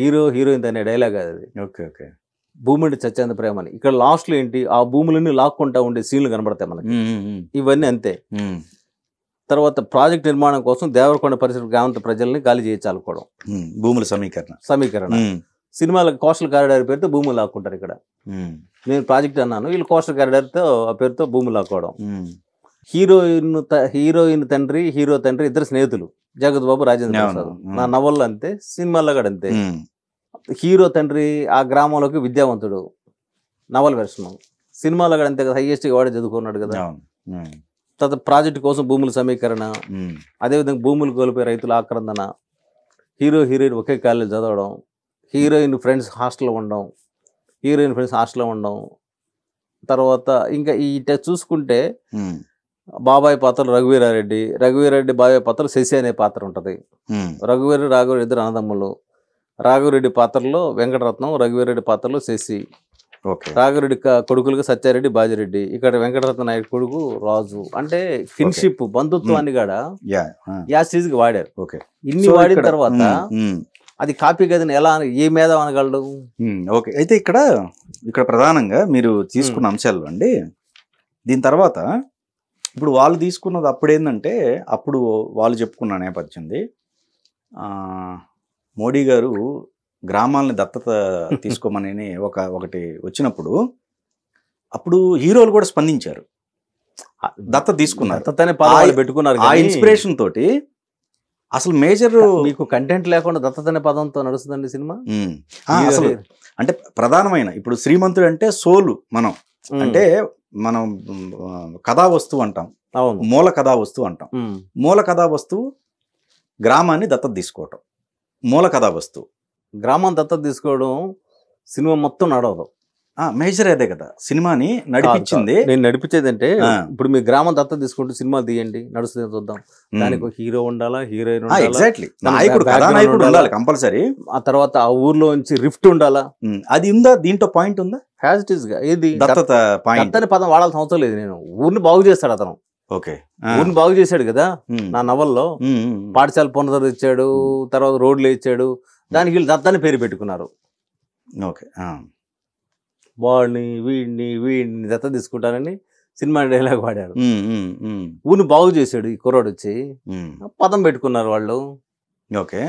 B: హీరో హీరోయిన్ అనే డైలాగ్ అది ఓకే ఓకే భూమి అంటే చచ్చేంత ప్రేమని ఇక్కడ లాస్ట్లో ఏంటి ఆ భూములన్నీ లాక్కుంటా ఉండే సీన్లు కనబడతాయి మనకి ఇవన్నీ అంతే తర్వాత ప్రాజెక్ట్ నిర్మాణం కోసం దేవరకొండ పరిసర గ్రామాంత ప్రజల్ని గాలి చేయించాలనుకోవడం
A: భూముల సమీకరణ
B: సమీకరణ సినిమాల కోస్టల్ కారిడార్ పేరుతో భూములు లాక్కుంటారు ఇక్కడ నేను ప్రాజెక్ట్ అన్నాను వీళ్ళు కోస్టల్ కారిడార్తో ఆ పేరుతో భూములు లాక్కోవడం హీరోయిన్ హీరోయిన్ తండ్రి హీరో తండ్రి ఇద్దరు స్నేహితులు జగత్ బాబు రాజేంద్ర ప్రసాద్ నా నవల్లో అంతే సినిమాల్లో కూడా అంతే హీరో తండ్రి ఆ గ్రామంలోకి విద్యావంతుడు నవల వెర్షన్ సినిమాలో కూడా అంతే కదా హైయెస్ట్గా వాడే చదువుకున్నాడు కదా తర్వాత ప్రాజెక్టు కోసం భూముల సమీకరణ అదేవిధంగా భూములు కోల్పోయి రైతుల ఆక్రందన హీరో హీరోయిన్ ఒకే కాలేజ్ చదవడం హీరోయిన్ ఫ్రెండ్స్ హాస్టల్లో ఉండడం హీరోయిన్ ఫ్రెండ్స్ హాస్టల్లో ఉండడం తర్వాత ఇంకా ఈ చూసుకుంటే బాబాయ్ పాత్ర రఘువీరారెడ్డి రఘువీరారెడ్డి బాబాయ్ పాత్ర శశి అనే పాత్ర ఉంటుంది రఘువీర రాఘవరెడ్డి ఇద్దరు అన్నదమ్ములు రాఘవరెడ్డి పాత్రలో వెంకటరత్నం రఘువీరెడ్డి పాత్రలో శశి రాఘరెడ్డి కొడుకులుగా సత్యారెడ్డి బాజిరెడ్డి ఇక్కడ వెంకటరత్న నాయుడు కొడుకు రాజు అంటే కిన్షిప్ బంధుత్వాన్ని కూడా యాసిజ్ కి వాడారు ఇన్ని వాడిన తర్వాత
A: అది కాపీ గదిని
B: ఎలా ఏ మీద అనగలడు
A: ఓకే అయితే ఇక్కడ ఇక్కడ ప్రధానంగా మీరు తీసుకున్న అంశాలు అండి దీని తర్వాత ఇప్పుడు వాళ్ళు తీసుకున్నది అప్పుడు ఏంటంటే అప్పుడు వాళ్ళు చెప్పుకున్న నేపథ్యంది మోడీ గారు గ్రామాలని దత్తత తీసుకోమని ఒక ఒకటి వచ్చినప్పుడు అప్పుడు హీరోలు కూడా స్పందించారు దత్త తీసుకున్నారు పెట్టుకున్నారు ఆ ఇన్స్పిరేషన్ తోటి అసలు మేజర్ మీకు కంటెంట్
B: లేకుండా దత్తతనే పదంతో నడుస్తుందండి సినిమా
A: అసలు అంటే ప్రధానమైన ఇప్పుడు శ్రీమంతుడు అంటే సోలు మనం అంటే మనం కథా వస్తువు అంటాం మూల కథా వస్తువు అంటాం మూల కథా వస్తువు గ్రామాన్ని దత్త తీసుకోవటం మూల కథా వస్తువు గ్రామం దత్త తీసుకోవడం సినిమా మొత్తం నడవదు
B: మేజర్ అదే కదా సినిమాని నడిపించింది నేను నడిపించేది అంటే ఇప్పుడు మీ గ్రామం దత్త తీసుకుంటూ సినిమాలు తీయండి నడుస్తుంది చూద్దాం దానికి ఒక హీరో ఉండాలా హీరోయిన్ ఎగ్జాక్ట్లీ నాయకుడు ఉండాలి కంపల్సరీ ఆ తర్వాత ఆ ఊర్లో నుంచి రిఫ్ట్ ఉండాలా
A: అది ఉందా దీంట్లో
B: పాయింట్ ఉందా హ్యాజ్ ఇట్ ఈస్ ఏది పాయింట్ పదం వాడాల్సిన అవసరం లేదు నేను ఊరిని బాగు చేస్తాడు అతను
A: ఓకే ఊరిని
B: బాగు చేశాడు కదా నా నవల్లో పాఠశాల పునరుద్ధరించాడు తర్వాత రోడ్లు ఇచ్చాడు దానికి వీళ్ళు దత్తని పేరు పెట్టుకున్నారు ఓకే వాడిని వీడిని వీడిని దత్త తీసుకుంటానని సినిమా డైలాగ్ వాడారు
A: ఊని బాగు చేశాడు ఈ కుర్రాడు వచ్చి పదం పెట్టుకున్నారు వాళ్ళు ఓకే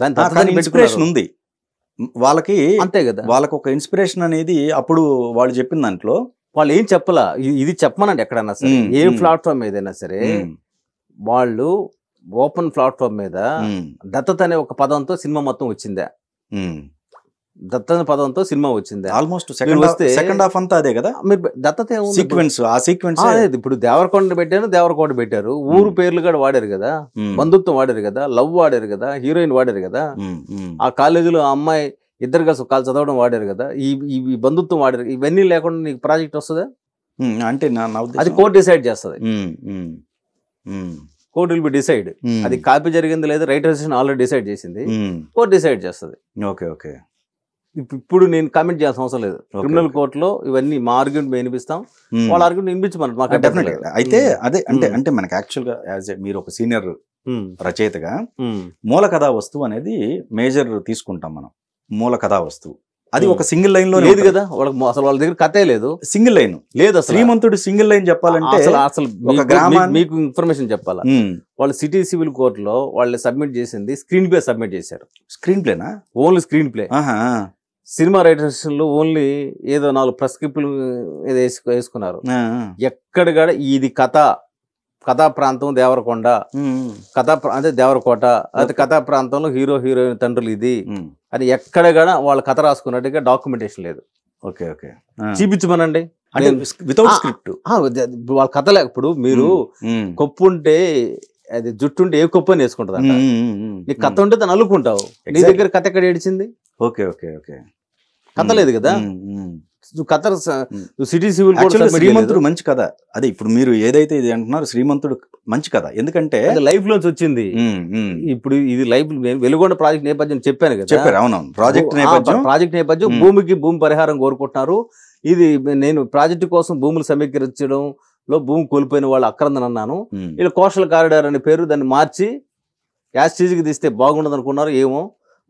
A: దాని ఇన్స్పిరేషన్ ఉంది వాళ్ళకి అంతే కదా వాళ్ళకి ఒక ఇన్స్పిరేషన్ అనేది అప్పుడు వాళ్ళు చెప్పిన దాంట్లో వాళ్ళు ఏం చెప్పలా ఇది చెప్పమనండి ఎక్కడన్నా సరే ఏ ప్లాట్ఫామ్
B: ఏదైనా సరే వాళ్ళు ఓపెన్ ప్లాట్ఫామ్ మీద దత్తత అనే ఒక పదంతో సినిమా మొత్తం వచ్చిందా దత్తత పదంతో సినిమా వచ్చింది ఆల్మోస్ట్ సెకండ్ వస్తే సెకండ్ హాఫ్ అంతా అదే కదా
A: మీరు దత్తత సీక్వెన్స్ ఆ సీక్వెన్స్
B: ఇప్పుడు దేవరకొండ పెట్టాను దేవరకొండ పెట్టారు ఊరు పేర్లు కూడా వాడారు కదా బంధుత్వం వాడారు కదా లవ్ వాడారు కదా హీరోయిన్ వాడారు కదా ఆ కాలేజీలో ఆ అమ్మాయి ఇద్దరు కలిసి కాలు చదవడం వాడారు కదా ఈ ఈ బంధుత్వం వాడారు ఇవన్నీ లేకుండా నీకు ప్రాజెక్ట్ వస్తుందా అంటే అది కోర్టు డిసైడ్ చేస్తుంది court will be decide hmm. అది కాపీ జరిగింది లేదా రైట్ అసోసియేషన్ ఆల్రెడీ డిసైడ్ చేసింది hmm. కోర్టు డిసైడ్ చేస్తుంది ఓకే ఓకే ఇప్పుడు నేను కామెంట్ చేయాల్సిన అవసరం లేదు క్రిమినల్ కోర్టులో ఇవన్నీ మా ఆర్గ్యుమెంట్ మేము వినిపిస్తాం hmm. వాళ్ళ ఆర్గ్యుమెంట్ వినిపించమన్నారు మాకు ah, అయితే అదే
A: అంటే అంటే మనకి యాక్చువల్గా యాజ్ మీరు ఒక సీనియర్ రచయితగా మూల కథా వస్తువు అనేది మేజర్ తీసుకుంటాం మనం మూల కథా వస్తువు అది hmm. ఒక సింగిల్ లైన్ లో లేదు కదా
B: వాళ్ళకి అసలు వాళ్ళ దగ్గర కథే లేదు
A: సింగిల్ లైన్ లేదు శ్రీమంతుడు సింగిల్ లైన్ చెప్పాలంటే అసలు అసలు ఒక గ్రామం మీకు
B: ఇన్ఫర్మేషన్ చెప్పాలా hmm. వాళ్ళు సిటీ సివిల్ కోర్టులో వాళ్ళు సబ్మిట్ చేసింది స్క్రీన్ ప్లే సబ్మిట్ చేశారు
A: స్క్రీన్ ప్లేనా only screenplay
B: cinema writers లో ఓన్లీ ఏదో నాలుగు ప్రెస్క్రిప్ట్లు ఏదో వేసుకున్నారు ఎక్కడ ఇది కథ కథా ప్రాంతం దేవరకొండ hmm. కథా అంటే దేవరకోట అయితే కథా ప్రాంతంలో హీరో హీరోయిన్ తండ్రులు ఇది అది ఎక్కడ కూడా వాళ్ళు కథ రాసుకున్నట్టుగా డాక్యుమెంటేషన్ లేదు ఓకే ఓకే చూపించమనండి అంటే వితౌట్ స్క్రిప్ట్ వాళ్ళ కథ లేకప్పుడు మీరు కొప్పు ఉంటే అది జుట్టు ఉంటే ఏ కొప్పు అని వేసుకుంటుంది అంట నీకు కథ ఉంటే దాన్ని
A: అల్లుకుంటావు నీ దగ్గర
B: కథ ఎక్కడ ఏడిచింది
A: ఓకే ఓకే ఓకే కథ లేదు కదా కథ
B: సిటీ సివిల్ శ్రీమంతుడు
A: మంచి కథ అదే ఇప్పుడు మీరు ఏదైతే ఇది అంటున్నారు శ్రీమంతుడు మంచి కథ ఎందుకంటే లైఫ్ లోంచి వచ్చింది
B: ఇప్పుడు ఇది లైఫ్ వెలుగొండ ప్రాజెక్ట్ నేపథ్యం చెప్పాను కదా చెప్పారు అవునవును ప్రాజెక్ట్ నేపథ్యం ప్రాజెక్ట్ నేపథ్యం భూమికి భూమి పరిహారం కోరుకుంటున్నారు ఇది నేను ప్రాజెక్టు కోసం భూములు సమీకరించడం లో భూమి కోల్పోయిన వాళ్ళు అక్రందన అన్నాను ఇలా కోస్టల్ కారిడార్ అనే పేరు దాన్ని మార్చి యాస్టీజ్కి తీస్తే బాగుండదు అనుకున్నారు
A: ఏమో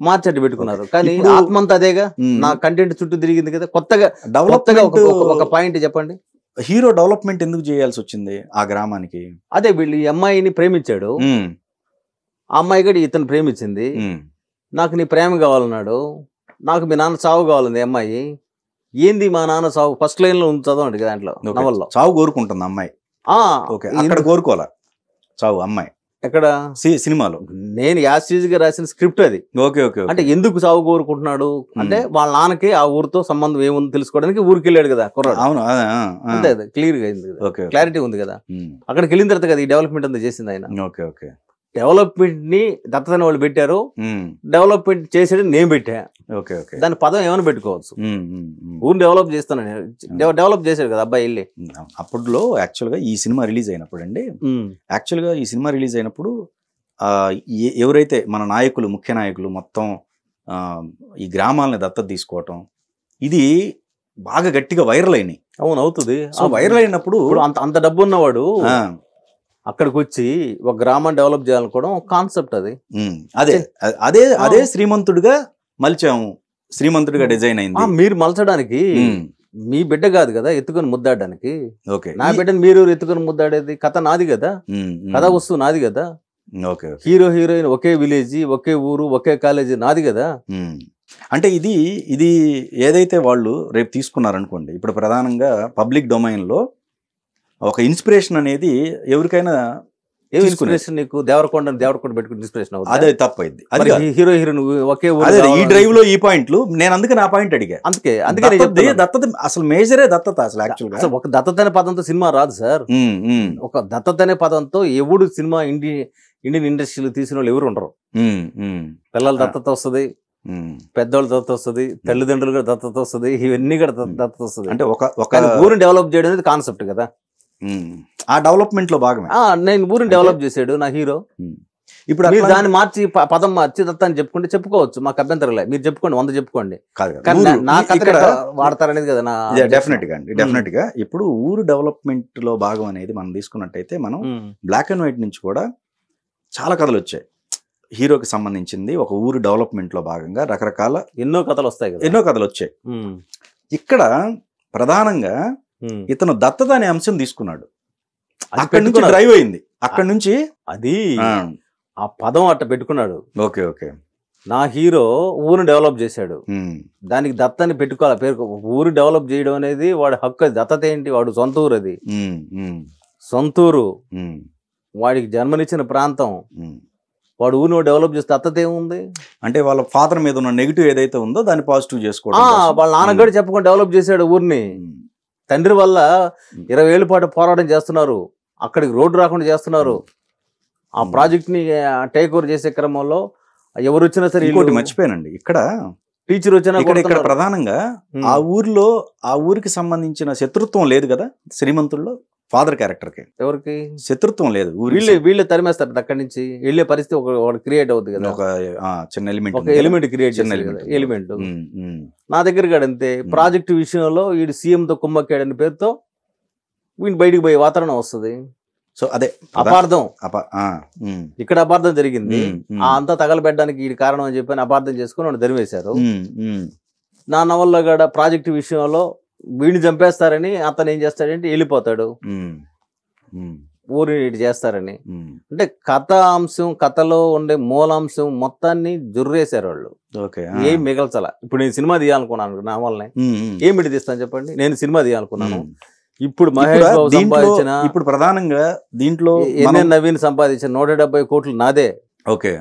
A: మార్చట్టు పెట్టుకున్నారు కానీ ఆత్మంతా
B: అదేగా నా
A: కంటెంట్ చుట్టూ తిరిగింది కదా కొత్తగా డెవలప్గా ఒక పాయింట్ చెప్పండి హీరో డెవలప్మెంట్ ఎందుకు చేయాల్సి వచ్చింది ఆ గ్రామానికి అదే వీళ్ళు ఈ అమ్మాయిని ప్రేమించాడు ఆ అమ్మాయి కూడా ఇతను ప్రేమించింది
B: నాకు నీ ప్రేమ కావాలన్నాడు నాకు మీ నాన్న సావు కావాలంది అమ్మాయి ఏంది మా నాన్న సావు ఫస్ట్ లైన్ లో చదవండి దాంట్లో
A: సావు కోరుకుంటుంది అమ్మాయి
B: ఓకే కోరుకోవాలా చావు అమ్మాయి ఎక్కడ సినిమాలో నేను యాస్టీజ్గా రాసిన స్క్రిప్ట్
A: అది ఓకే ఓకే అంటే
B: ఎందుకు సాగు కోరుకుంటున్నాడు అంటే వాళ్ళ నాన్నకి ఆ ఊరితో సంబంధం ఏముంది తెలుసుకోవడానికి ఊరికి వెళ్ళాడు కదా కుర్రాడు అవును అంతే క్లియర్గా అయింది క్లారిటీ ఉంది కదా అక్కడికి వెళ్ళిన తర్వాత కదా ఈ డెవలప్మెంట్ అంతా చేసింది ఆయన ఓకే ఓకే డెవలప్మెంట్ ని దత్తత వాళ్ళు పెట్టారు డెవలప్మెంట్ చేసేది నేను పెట్టా ఓకే ఓకే దాని పదం ఏమైనా పెట్టుకోవచ్చు ఊరిని డెవలప్ చేస్తాను
A: డెవలప్ చేశాడు కదా అబ్బాయి వెళ్ళి అప్పట్లో యాక్చువల్గా ఈ సినిమా రిలీజ్ అయినప్పుడు అండి యాక్చువల్ గా ఈ సినిమా రిలీజ్ అయినప్పుడు ఎవరైతే మన నాయకులు ముఖ్య నాయకులు మొత్తం ఈ గ్రామాలని దత్తత తీసుకోవటం ఇది బాగా గట్టిగా వైరల్ అయినాయి
B: అవును అవుతుంది వైరల్ అయినప్పుడు అంత అంత డబ్బు ఉన్నవాడు అక్కడికి వచ్చి ఒక గ్రామం డెవలప్ చేయాలనుకోవడం కాన్సెప్ట్ అది
A: అదే అదే అదే శ్రీమంతుడిగా మలిచాము శ్రీమంతుడిగా డిజైన్ అయింది
B: మీరు మలచడానికి మీ బిడ్డ కాదు కదా ఎత్తుకొని ముద్దాడడానికి ఓకే నా బిడ్డను మీరు ఎత్తుకొని ముద్దాడేది కథ నాది కదా కథ వస్తువు నాది కదా ఓకే హీరో హీరోయిన్ ఒకే విలేజ్ ఒకే ఊరు ఒకే
A: కాలేజీ నాది కదా అంటే ఇది ఇది ఏదైతే వాళ్ళు రేపు తీసుకున్నారనుకోండి ఇప్పుడు ప్రధానంగా పబ్లిక్ డొమైన్లో ఒక ఇన్స్పిరేషన్ అనేది ఎవరికైనా ఇన్స్పిరేషన్
B: నీకు దేవరకొండ దేవరకొండ
A: పెట్టుకుని ఇన్స్పిరేషన్ అదే తప్పైంది అది హీరో హీరోయిన్
B: ఒకే ఈ డ్రైవ్
A: లో ఈ పాయింట్లు నేను అందుకే నా పాయింట్ అడిగా అందుకే అందుకే దత్తత
B: అసలు మేజరే దత్తత అసలు యాక్చువల్ అసలు ఒక దత్తత అనే పదంతో సినిమా రాదు సార్ ఒక దత్తత అనే పదంతో ఎవడు సినిమా ఇండి ఇండియన్ ఇండస్ట్రీలో తీసిన వాళ్ళు ఎవరు ఉండరు పిల్లల దత్తత వస్తుంది పెద్దవాళ్ళు దత్తత వస్తుంది తల్లిదండ్రులు కూడా దత్తత వస్తుంది ఇవన్నీ కూడా దత్తత వస్తుంది అంటే ఒక ఒక ఊరిని డెవలప్ చేయడం అనేది కాన్సెప్ట్ కదా ఆ డెవలప్మెంట్ లో భాగమే నేను ఊరిని డెవలప్ చేశాడు నా హీరో ఇప్పుడు మీరు దాన్ని మార్చి పదం మార్చి దత్త అని చెప్పుకుంటే చెప్పుకోవచ్చు మాకు అభ్యంతరం లేదు మీరు చెప్పుకోండి వంద చెప్పుకోండి వాడతారనేది కదా నా డెఫినెట్ గా అండి డెఫినెట్ గా
A: ఇప్పుడు ఊరు డెవలప్మెంట్ లో భాగం అనేది మనం తీసుకున్నట్టయితే మనం బ్లాక్ అండ్ వైట్ నుంచి కూడా చాలా కథలు వచ్చాయి హీరోకి సంబంధించింది ఒక ఊరు డెవలప్మెంట్ లో భాగంగా రకరకాల ఎన్నో కథలు వస్తాయి కదా ఎన్నో కథలు వచ్చాయి ఇక్కడ ప్రధానంగా ఇతను దత్తత అనే అంశం తీసుకున్నాడు
B: అక్కడ నుంచి డ్రైవ్ అయింది
A: అక్కడి నుంచి అది ఆ పదం అట్ట పెట్టుకున్నాడు ఓకే ఓకే
B: నా హీరో ఊరు డెవలప్ చేశాడు దానికి దత్తని పెట్టుకోవాలి పేరు ఊరు డెవలప్ చేయడం అనేది వాడి హక్కు అది దత్తత ఏంటి వాడు సొంత ఊరు అది సొంత ఊరు వాడికి జన్మనిచ్చిన ప్రాంతం వాడు ఊరిని డెవలప్ చేస్తే దత్తత ఏముంది
A: అంటే వాళ్ళ ఫాదర్ మీద ఉన్న నెగిటివ్ ఏదైతే ఉందో దాన్ని పాజిటివ్
B: చేసుకోవడం వాళ్ళ నాన్నగారు చెప్పకుండా డెవలప్ చేశాడు ఊరిని తండ్రి వల్ల ఇరవై ఏళ్ళ పాటు పోరాటం చేస్తున్నారు అక్కడికి రోడ్డు రాకుండా చేస్తున్నారు ఆ ప్రాజెక్ట్ని టేక్ ఓవర్ చేసే క్రమంలో ఎవరు వచ్చినా సరే ఇంకోటి
A: మర్చిపోయానండి ఇక్కడ టీచర్ వచ్చిన ఇక్కడ ఇక్కడ ప్రధానంగా ఆ ఊర్లో ఆ ఊరికి సంబంధించిన శత్రుత్వం లేదు కదా శ్రీమంతుల్లో ఫాదర్ క్యారెక్టర్కి ఎవరికి శత్రుత్వం లేదు వీళ్ళే
B: వీళ్ళు తరిమేస్తారు అక్కడి నుంచి వెళ్ళే పరిస్థితి ఒక క్రియేట్ అవుతుంది కదా ఒక చిన్న
A: ఎలిమెంట్ ఎలిమెంట్ క్రియేట్ చిన్న ఎలిమెంట్
B: నా దగ్గర కాడంతే ప్రాజెక్ట్ విషయంలో వీడు సీఎంతో కుమ్మక్కాడని పేరుతో వీడిని బయటికి పోయే వాతావరణం వస్తుంది సో అదే అపార్థం ఇక్కడ అపార్థం జరిగింది ఆ అంతా తగలబెట్టడానికి వీడి కారణం అని చెప్పి అపార్థం చేసుకుని వాడు ధరివేశారు నా నవల్లో కూడా ప్రాజెక్ట్ విషయంలో వీడిని చంపేస్తారని అతను ఏం చేస్తాడంటే వెళ్ళిపోతాడు ఊరి చేస్తారని అంటే కథ అంశం కథలో ఉండే మూలాంశం మొత్తాన్ని జుర్రేసారు వాళ్ళు ఏం మిగల్చల ఇప్పుడు నేను సినిమా తీయాలనుకున్నాను నా వల్లనే ఏమిటి తీస్తాను చెప్పండి నేను సినిమా తీయాలనుకున్నాను ఇప్పుడు మహేష్ బాబు సంపాదించిన ఇప్పుడు
A: ప్రధానంగా దీంట్లో
B: ఎన్ఎన్ నవీన్ సంపాదించిన నూట డెబ్బై కోట్లు నాదే ఓకే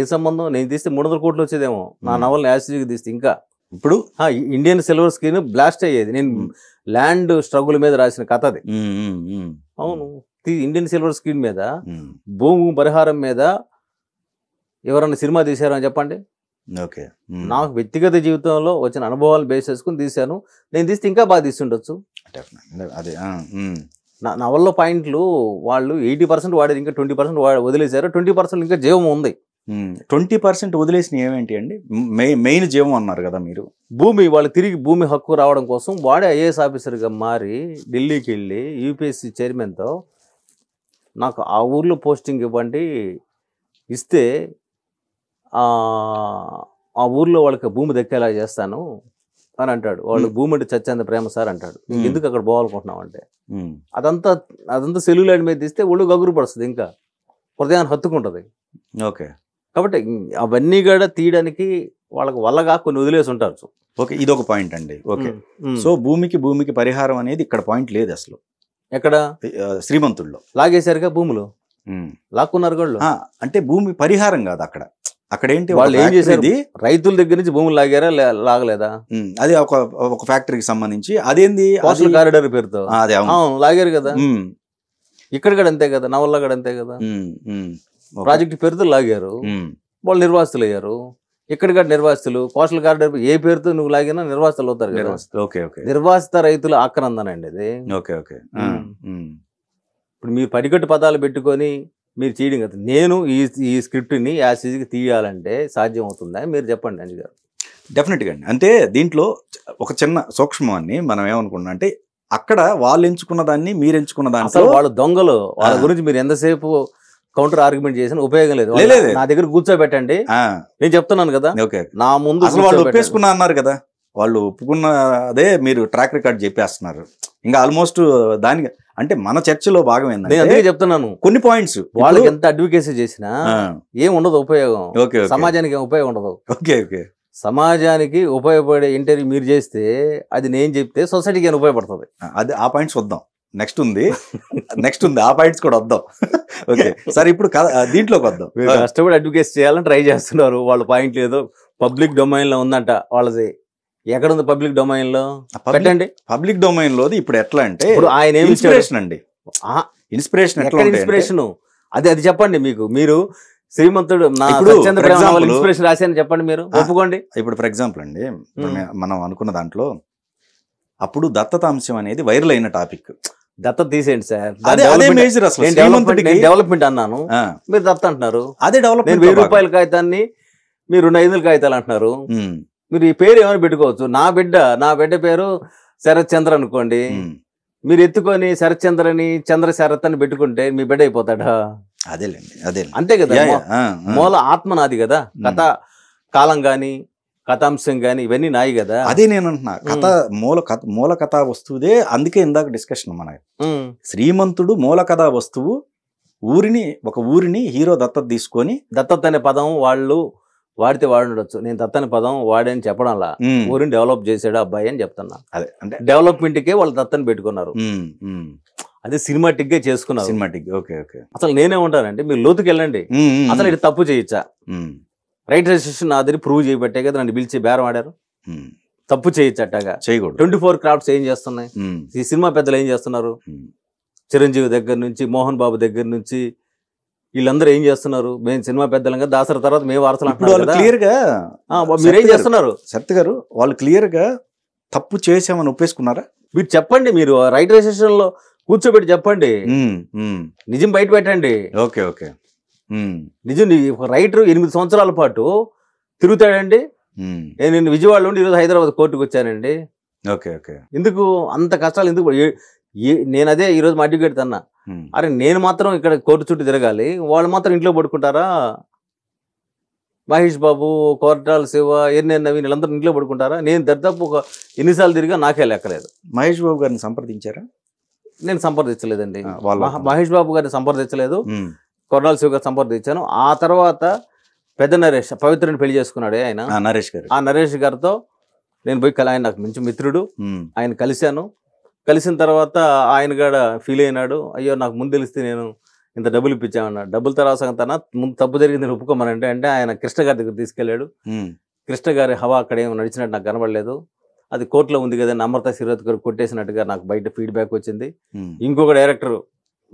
B: ఏ సంబంధం నేను తీస్తే మూడు వందల కోట్లు వచ్చేదేమో నా నవల్ని యాసిడ్కి తీస్తే ఇంకా ఇప్పుడు ఇండియన్ సిల్వర్ స్క్రీన్ బ్లాస్ట్ అయ్యేది నేను ల్యాండ్ hmm. స్ట్రగుల్ మీద రాసిన కథ అది hmm, hmm, అవును ఇండియన్ సిల్వర్ స్క్రీన్ మీద భూమి పరిహారం మీద ఎవరన్నా సినిమా తీశారు అని చెప్పండి
A: ఓకే నాకు
B: వ్యక్తిగత జీవితంలో వచ్చిన అనుభవాలు బేస్ చేసుకుని తీశాను నేను తీస్తే ఇంకా బాగా తీస్తుండొచ్చు అదే నా నవల్లో పాయింట్లు వాళ్ళు ఎయిటీ పర్సెంట్ వాడేది ఇంకా ట్వంటీ పర్సెంట్ వదిలేశారు ట్వంటీ పర్సెంట్ ఇంకా జీవం ఉంది ట్వంటీ
A: పర్సెంట్ వదిలేసిన ఏమేంటి అండి మెయిన్ జీవం అన్నారు కదా మీరు
B: భూమి వాళ్ళు తిరిగి భూమి హక్కు రావడం కోసం వాడే ఐఏఎస్ ఆఫీసర్గా మారి ఢిల్లీకి వెళ్ళి యూపీఎస్సీ చైర్మన్తో నాకు ఆ ఊర్లో పోస్టింగ్ ఇవ్వండి ఇస్తే ఆ ఊర్లో వాళ్ళకి భూమి దక్కేలా చేస్తాను అని అంటాడు వాళ్ళు భూమి అంటే చచ్చేంత ప్రేమ సార్ అంటాడు ఎందుకు అక్కడ పోవాలనుకుంటున్నావు అంటే అదంతా అదంతా సెల్యులైట్ మీద తీస్తే ఒళ్ళు గగురు పడుస్తుంది ఇంకా హృదయాన్ని హత్తుకుంటుంది ఓకే కాబట్టి అవన్నీ కూడా తీయడానికి వాళ్ళకి వల్లగా కొన్ని వదిలేసి ఉంటారు ఓకే ఇది ఒక పాయింట్ అండి ఓకే
A: సో భూమికి భూమికి పరిహారం అనేది ఇక్కడ పాయింట్ లేదు అసలు ఎక్కడ శ్రీమంతుల్లో లాగేశారుగా భూములు లాక్కున్నారు కూడా అంటే భూమి పరిహారం కాదు అక్కడ అక్కడ ఏంటి వాళ్ళు ఏం చేసేది రైతుల దగ్గర నుంచి భూములు లాగారా లాగలేదా అది ఒక ఒక ఫ్యాక్టరీకి సంబంధించి అదేంది కోస్టల్ కారిడార్ పేరుతో అదే
B: లాగారు కదా ఇక్కడ కూడా అంతే కదా నవల్ల కూడా అంతే కదా ప్రాజెక్టు పేరుతో లాగారు వాళ్ళు నిర్వాసితులు అయ్యారు ఎక్కడికక్కడ నిర్వాసితులు కోస్టల్ కార్డు ఏ పేరుతో నువ్వు లాగినా నిర్వాసితులు అవుతారు నిర్వాసిత రైతుల ఆక్రందన అండి ఇది ఓకే ఓకే ఇప్పుడు మీరు పడికట్టు పదాలు పెట్టుకొని మీరు చేయడం కదా నేను ఈ ఈ స్క్రిప్ట్ని యాసేజ్కి తీయాలంటే సాధ్యం అవుతుందా మీరు చెప్పండి అంజు గారు
A: డెఫినెట్గా అండి అంటే దీంట్లో ఒక చిన్న సూక్ష్మాన్ని మనం ఏమనుకున్నాం అంటే అక్కడ వాళ్ళు ఎంచుకున్న దాన్ని మీరు ఎంచుకున్న దాన్ని వాళ్ళ దొంగలు
B: వాళ్ళ గురించి మీరు ఎంతసేపు కౌంటర్ ఆర్గ్యుమెంట్ చేసిన ఉపయోగం లేదు నా దగ్గర కూర్చోబెట్టండి
A: నేను చెప్తున్నాను కదా నా ముందు వాళ్ళు ఒప్పేసుకున్నా అన్నారు కదా వాళ్ళు ఒప్పుకున్న అదే మీరు ట్రాక్ రికార్డ్ చెప్పేస్తున్నారు ఇంకా ఆల్మోస్ట్ దానికి అంటే మన చర్చలో భాగం ఏంటంటే అందుకే చెప్తున్నాను కొన్ని పాయింట్స్ వాళ్ళకి ఎంత అడ్వకేసీ చేసినా ఏం ఉండదు ఉపయోగం ఓకే సమాజానికి ఉపయోగం ఉండదు ఓకే ఓకే
B: సమాజానికి ఉపయోగపడే ఇంటర్వ్యూ మీరు చేస్తే అది
A: నేను చెప్తే సొసైటీకి ఉపయోగపడుతుంది అది ఆ పాయింట్స్ వద్దాం నెక్స్ట్ ఉంది నెక్స్ట్ ఉంది ఆ పాయింట్స్ కూడా వద్దాం ఓకే సరే ఇప్పుడు దీంట్లోకి వద్దాం
B: కష్టపడి అడ్వకేట్ చేయాలని ట్రై చేస్తున్నారు వాళ్ళ పాయింట్ లేదు పబ్లిక్ డొమైన్ లో ఉందంట వాళ్ళది ఎక్కడ ఉంది పబ్లిక్ డొమైన్ లో పెట్టండి
A: పబ్లిక్ డొమైన్ లోది ఇప్పుడు ఎట్లా అంటే ఆయన ఇన్స్పిరేషన్ అండి ఇన్స్పిరేషన్ ఇన్స్పిరేషన్ అది అది చెప్పండి మీకు మీరు శ్రీమంతుడు ఇన్స్పిరేషన్ రాశాను చెప్పండి మీరు ఒప్పుకోండి ఇప్పుడు ఫర్ ఎగ్జాంపుల్ అండి మనం అనుకున్న దాంట్లో అప్పుడు దత్తతాంశం అనేది వైరల్ అయిన టాపిక్ దత్త తీసేయండి సార్ అదే మేజర్ డెవలప్మెంట్ అన్నాను
B: మీరు దత్త అంటున్నారు అదే డెవలప్మెంట్ వెయ్యి రూపాయల కాగితాన్ని మీరు రెండు ఐదు కాగితాలు అంటున్నారు మీరు ఈ పేరు ఏమైనా పెట్టుకోవచ్చు నా బిడ్డ నా బిడ్డ పేరు శరత్ చంద్ర అనుకోండి మీరు ఎత్తుకొని శరత్ చంద్ర అని చంద్ర శరత్ అని పెట్టుకుంటే మీ బిడ్డ అయిపోతాడా
A: అదేలేండి అదే అంతే కదా మూల
B: ఆత్మ నాది కదా గత కాలం కానీ కథాంశం కానీ ఇవన్నీ నాయి కదా అదే
A: నేను అంటున్నా కథ మూల కథ మూల కథా వస్తువుదే అందుకే ఇందాక డిస్కషన్ మన శ్రీమంతుడు మూల కథా వస్తువు ఊరిని ఒక ఊరిని హీరో దత్తత తీసుకొని
B: దత్తత్ అనే పదం వాళ్ళు వాడితే వాడుండొచ్చు నేను దత్తని పదం వాడని చెప్పడంలా ఊరిని డెవలప్ చేసాడు అబ్బాయి అని చెప్తున్నా అదే అంటే డెవలప్మెంట్కే వాళ్ళు దత్తని పెట్టుకున్నారు అదే సినిమాటిక్ గా చేసుకున్నారు సినిమాటిక్ ఓకే ఓకే అసలు నేనే ఉంటానంటే మీరు లోతుకి వెళ్ళండి అసలు ఇది తప్పు చేయొచ్చా రైట్ రిజిస్ట్రేషన్ నాదని ప్రూవ్ చేయబట్టే కదా నన్ను పిలిచి బేరం వాడారు తప్పు చేయొచ్చు అట్టగా చేయకూడదు ట్వంటీ ఫోర్ క్రాఫ్ట్స్ ఏం చేస్తున్నాయి ఈ సినిమా పెద్దలు ఏం చేస్తున్నారు చిరంజీవి దగ్గర నుంచి మోహన్ బాబు దగ్గర నుంచి వీళ్ళందరూ ఏం చేస్తున్నారు మేము సినిమా పెద్దలంగా దాసరి తర్వాత మేము వారసలు క్లియర్ గా
A: మీరేం చేస్తున్నారు శరత్ గారు వాళ్ళు క్లియర్ గా తప్పు చేసామని ఒప్పేసుకున్నారా
B: మీరు చెప్పండి మీరు రైట్ రిజిస్ట్రేషన్ లో కూర్చోబెట్టి చెప్పండి నిజం బయట పెట్టండి ఓకే ఓకే నిజం రైటర్ ఎనిమిది సంవత్సరాల పాటు తిరుగుతాడండి నేను నిన్న విజయవాడ నుండి ఈరోజు హైదరాబాద్ కోర్టుకు వచ్చానండి ఓకే ఓకే ఎందుకు అంత కష్టాలు ఎందుకు నేను అదే ఈరోజు మా అడ్వకేట్ అన్నా అరే నేను మాత్రం ఇక్కడ కోర్టు చుట్టూ తిరగాలి వాళ్ళు మాత్రం ఇంట్లో పడుకుంటారా మహేష్ బాబు కోరటాల శివ ఎన్నెన్న వీళ్ళందరూ ఇంట్లో పడుకుంటారా నేను దర్దాపు ఒక ఎన్నిసార్లు తిరిగా నాకే లెక్కలేదు
A: మహేష్ బాబు గారిని సంప్రదించారా
B: నేను సంప్రదించలేదండి మహేష్ బాబు గారిని సంప్రదించలేదు కొరనాల శివ గారు సంప్రదించాను ఆ తర్వాత పెద్ద నరేష్ పవిత్రుని పెళ్లి చేసుకున్నాడు ఆయన నరేష్ గారు ఆ నరేష్ గారితో నేను పోయి ఆయన నాకు మంచి మిత్రుడు ఆయన కలిశాను కలిసిన తర్వాత ఆయన కూడా ఫీల్ అయినాడు అయ్యో నాకు ముందు తెలిస్తే నేను ఇంత డబ్బులు ఇప్పించామన్నాడు డబ్బులు తర్వాత సంగతన ముందు తప్పు జరిగింది ఒప్పుకోమని అంటే ఆయన కృష్ణ గారి దగ్గర తీసుకెళ్లాడు కృష్ణ గారి హవా అక్కడ ఏమో నడిచినట్టు నాకు కనబడలేదు అది కోర్టులో ఉంది కదా అమర్త శిరోత్ గారు కొట్టేసినట్టుగా నాకు బయట ఫీడ్బ్యాక్ వచ్చింది ఇంకొక డైరెక్టర్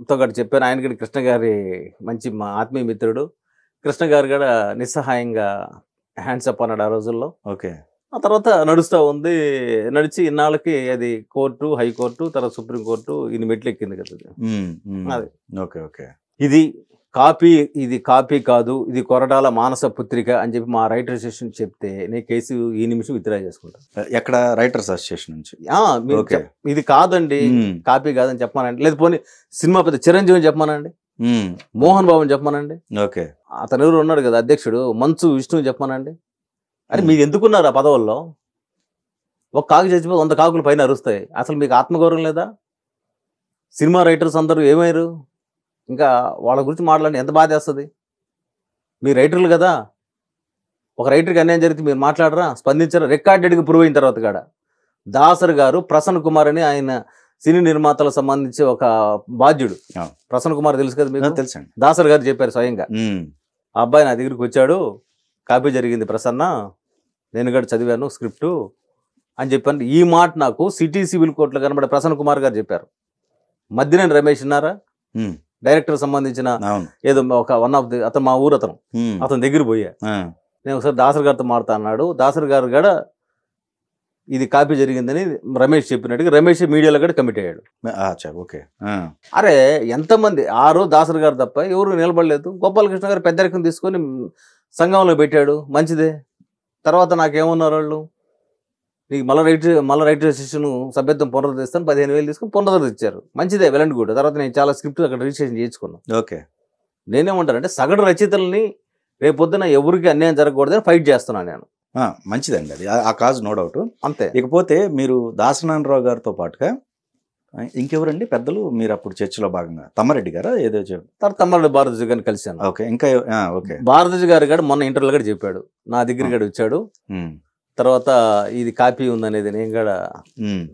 B: తో గడు చెప్పాను ఆయన కూడా కృష్ణ గారి మంచి మా ఆత్మీయ మిత్రుడు కృష్ణ గారు కూడా నిస్సహాయంగా హ్యాండ్స్ అప్ అన్నాడు ఆ రోజుల్లో ఓకే ఆ తర్వాత నడుస్తూ ఉంది నడిచి ఇన్నాళ్ళకి అది కోర్టు హైకోర్టు తర్వాత సుప్రీంకోర్టు ఇన్ని మెట్లు ఎక్కింది కదా అది ఓకే ఓకే ఇది కాపీ ఇది కాపీ కాదు ఇది కొరడాల మానస పుత్రిక అని చెప్పి మా రైటర్ అసోసియేషన్ చెప్తే నేను కేసు ఈ నిమిషం విత్డ్రా చేసుకుంటాను ఎక్కడ రైటర్స్ అసోసియేషన్ నుంచి ఇది కాదండి కాపీ కాదని చెప్పమానండి లేదు పోనీ సినిమా పెద్ద చిరంజీవిని చెప్పమానండి మోహన్ బాబు అని చెప్పమానండి ఓకే అతను ఎవరు ఉన్నాడు కదా అధ్యక్షుడు మంచు విష్ణు చెప్పమానండి అంటే మీరు ఎందుకున్నారు ఆ పదవుల్లో ఒక కాకు చచ్చిపోతే వంద కాకులు పైన అరుస్తాయి అసలు మీకు ఆత్మగౌరవం లేదా సినిమా రైటర్స్ అందరూ ఏమయ్యారు ఇంకా వాళ్ళ గురించి మాట్లాడి ఎంత వస్తుంది మీ రైటర్లు కదా ఒక రైటర్కి అన్యాయం జరిగితే మీరు మాట్లాడరా స్పందించరా రికార్డెడ్కి ప్రూవ్ అయిన తర్వాత కాడ దాసర్ గారు ప్రసన్న కుమార్ అని ఆయన సినీ నిర్మాతలకు సంబంధించి ఒక బాధ్యుడు ప్రసన్న కుమార్ తెలుసు కదా మీకు తెలుసు దాసర్ గారు చెప్పారు స్వయంగా ఆ అబ్బాయి నా దగ్గరికి వచ్చాడు కాపీ జరిగింది ప్రసన్న నేను కూడా చదివాను స్క్రిప్టు అని చెప్పాను ఈ మాట నాకు సిటీ సివిల్ కోర్టులో కనబడే ప్రసన్న కుమార్ గారు చెప్పారు మధ్యన రమేష్ ఉన్నారా డైరెక్టర్ సంబంధించిన ఏదో ఒక వన్ ఆఫ్ ది అతను మా ఊరు అతను అతను దగ్గర పోయా నేను ఒకసారి దాసర్ గారితో మారుతా అన్నాడు దాసర్ గారు కూడా ఇది కాపీ జరిగిందని రమేష్ చెప్పినట్టుగా రమేష్ మీడియాలో కూడా కమిట్ అయ్యాడు ఓకే అరే ఎంతమంది ఆరు దాసర్ గారు తప్ప ఎవరు నిలబడలేదు గోపాలకృష్ణ గారు పెద్దరికం తీసుకొని సంఘంలో పెట్టాడు మంచిదే తర్వాత నాకేమున్నారు వాళ్ళు నీకు మళ్ళీ రైట్ మళ్ళీ రైట్ రిజిస్ట్రేషన్ సభ్యత్వం పునరుద్ధరిస్తాను పదిహేను వేలు తీసుకుని పునరుద్ధరించారు మంచిదే వెళ్ళండి కూడా తర్వాత నేను చాలా స్క్రిప్ట్లు అక్కడ రిజిస్ట్రేషన్ చేయించుకున్నాను ఓకే నేనేమంటానంటే సగటు రచయితల్ని రేపొద్దున ఎవరికి అన్యాయం జరగకూడదని
A: ఫైట్ చేస్తున్నాను నేను మంచిదండి అది ఆ కాజ్ నో డౌట్ అంతే ఇకపోతే మీరు దాసనారాయణరావు గారితో పాటుగా ఇంకెవరండి పెద్దలు మీరు అప్పుడు చర్చిలో భాగంగా తమ్మారెడ్డి గారా ఏదో చెప్పారు తమ్మారెడ్డి భారతజీ గారిని కలిశాను ఓకే ఇంకా ఓకే భారతజీ గారు కూడా మొన్న ఇంటర్వ్యూలో కూడా చెప్పాడు
B: నా దగ్గర కూడా వచ్చాడు తర్వాత ఇది కాపీ ఉందనేది నేను కూడా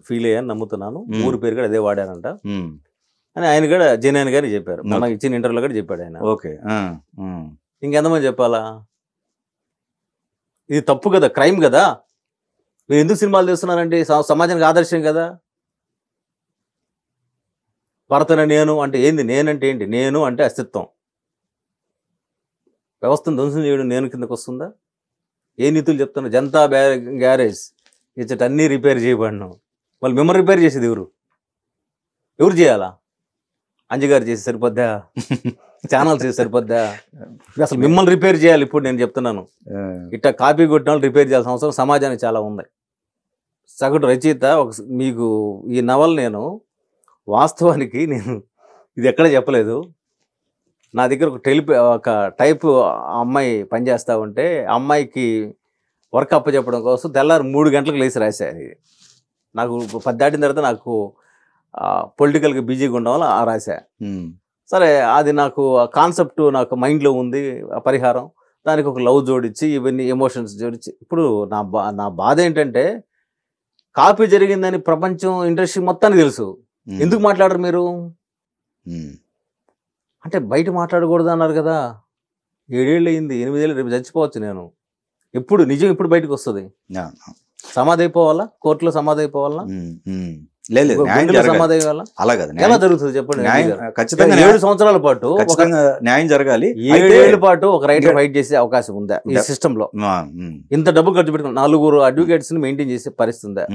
B: ఫీల్ అయ్యాను నమ్ముతున్నాను మూడు పేరు కూడా అదే వాడానంట అని ఆయన కూడా జనైన్ గారు చెప్పారు మనకి ఇచ్చిన ఇంటర్వ్యూలో కూడా చెప్పాడు ఆయన ఓకే ఇంకెంతమంది చెప్పాలా ఇది తప్పు కదా క్రైమ్ కదా మీరు ఎందుకు సినిమాలు చేస్తున్నారండి సమాజానికి ఆదర్శం కదా భరతన నేను అంటే ఏంది నేనంటే ఏంటి నేను అంటే అస్తిత్వం వ్యవస్థను ధ్వంసం చేయడం నేను కిందకు వస్తుందా ఏ నీతులు చెప్తున్నా జనతా గ్యారేజ్ ఇచ్చట అన్నీ రిపేర్ చేయబడినాం వాళ్ళు మిమ్మల్ని రిపేర్ చేసేది ఎవరు ఎవరు చేయాలా అంజగారు చేసి సరిపోద్దా ఛానల్స్ చేసి సరిపోద్దా అసలు మిమ్మల్ని రిపేర్ చేయాలి ఇప్పుడు నేను చెప్తున్నాను ఇట్ట కాపీ కొట్టిన రిపేర్ చేయాల్సిన అవసరం సమాజానికి చాలా ఉంది సగటు రచయిత ఒక మీకు ఈ నవల్ నేను వాస్తవానికి నేను ఇది ఎక్కడ చెప్పలేదు నా దగ్గర ఒక టెలిపి ఒక టైప్ అమ్మాయి పనిచేస్తూ ఉంటే అమ్మాయికి వర్క్ చెప్పడం కోసం తెల్లారు మూడు గంటలకు లేచి రాశారు నాకు పది దాటిన తర్వాత నాకు పొలిటికల్గా బిజీగా ఉండడం వల్ల రాశా సరే అది నాకు కాన్సెప్ట్ నాకు మైండ్లో ఉంది పరిహారం దానికి ఒక లవ్ జోడించి ఇవన్నీ ఎమోషన్స్ జోడించి ఇప్పుడు నా బా నా బాధ ఏంటంటే కాపీ జరిగిందని ప్రపంచం ఇండస్ట్రీ మొత్తానికి తెలుసు ఎందుకు మాట్లాడరు మీరు అంటే బయట మాట్లాడకూడదు అన్నారు కదా ఏడేళ్ళు అయింది ఎనిమిదేళ్ళు రేపు చచ్చిపోవచ్చు నేను ఎప్పుడు నిజం ఇప్పుడు బయటకు వస్తుంది సమాధి అయిపోవాలా కోర్టులో సమాధి అయిపోవాలా
A: లేదు సమాధి అలా కదా జరుగుతుంది చెప్పండి ఏడు సంవత్సరాల పాటు న్యాయం జరగాలి ఏడేళ్ల పాటు ఒక రైట్ ఫైట్
B: చేసే అవకాశం ఉందా ఈ సిస్టమ్ లో ఇంత డబ్బు ఖర్చు పెట్టుకుని నలుగురు అడ్వకేట్స్ మెయింటైన్ చేసే పరిస్థితి ఉందా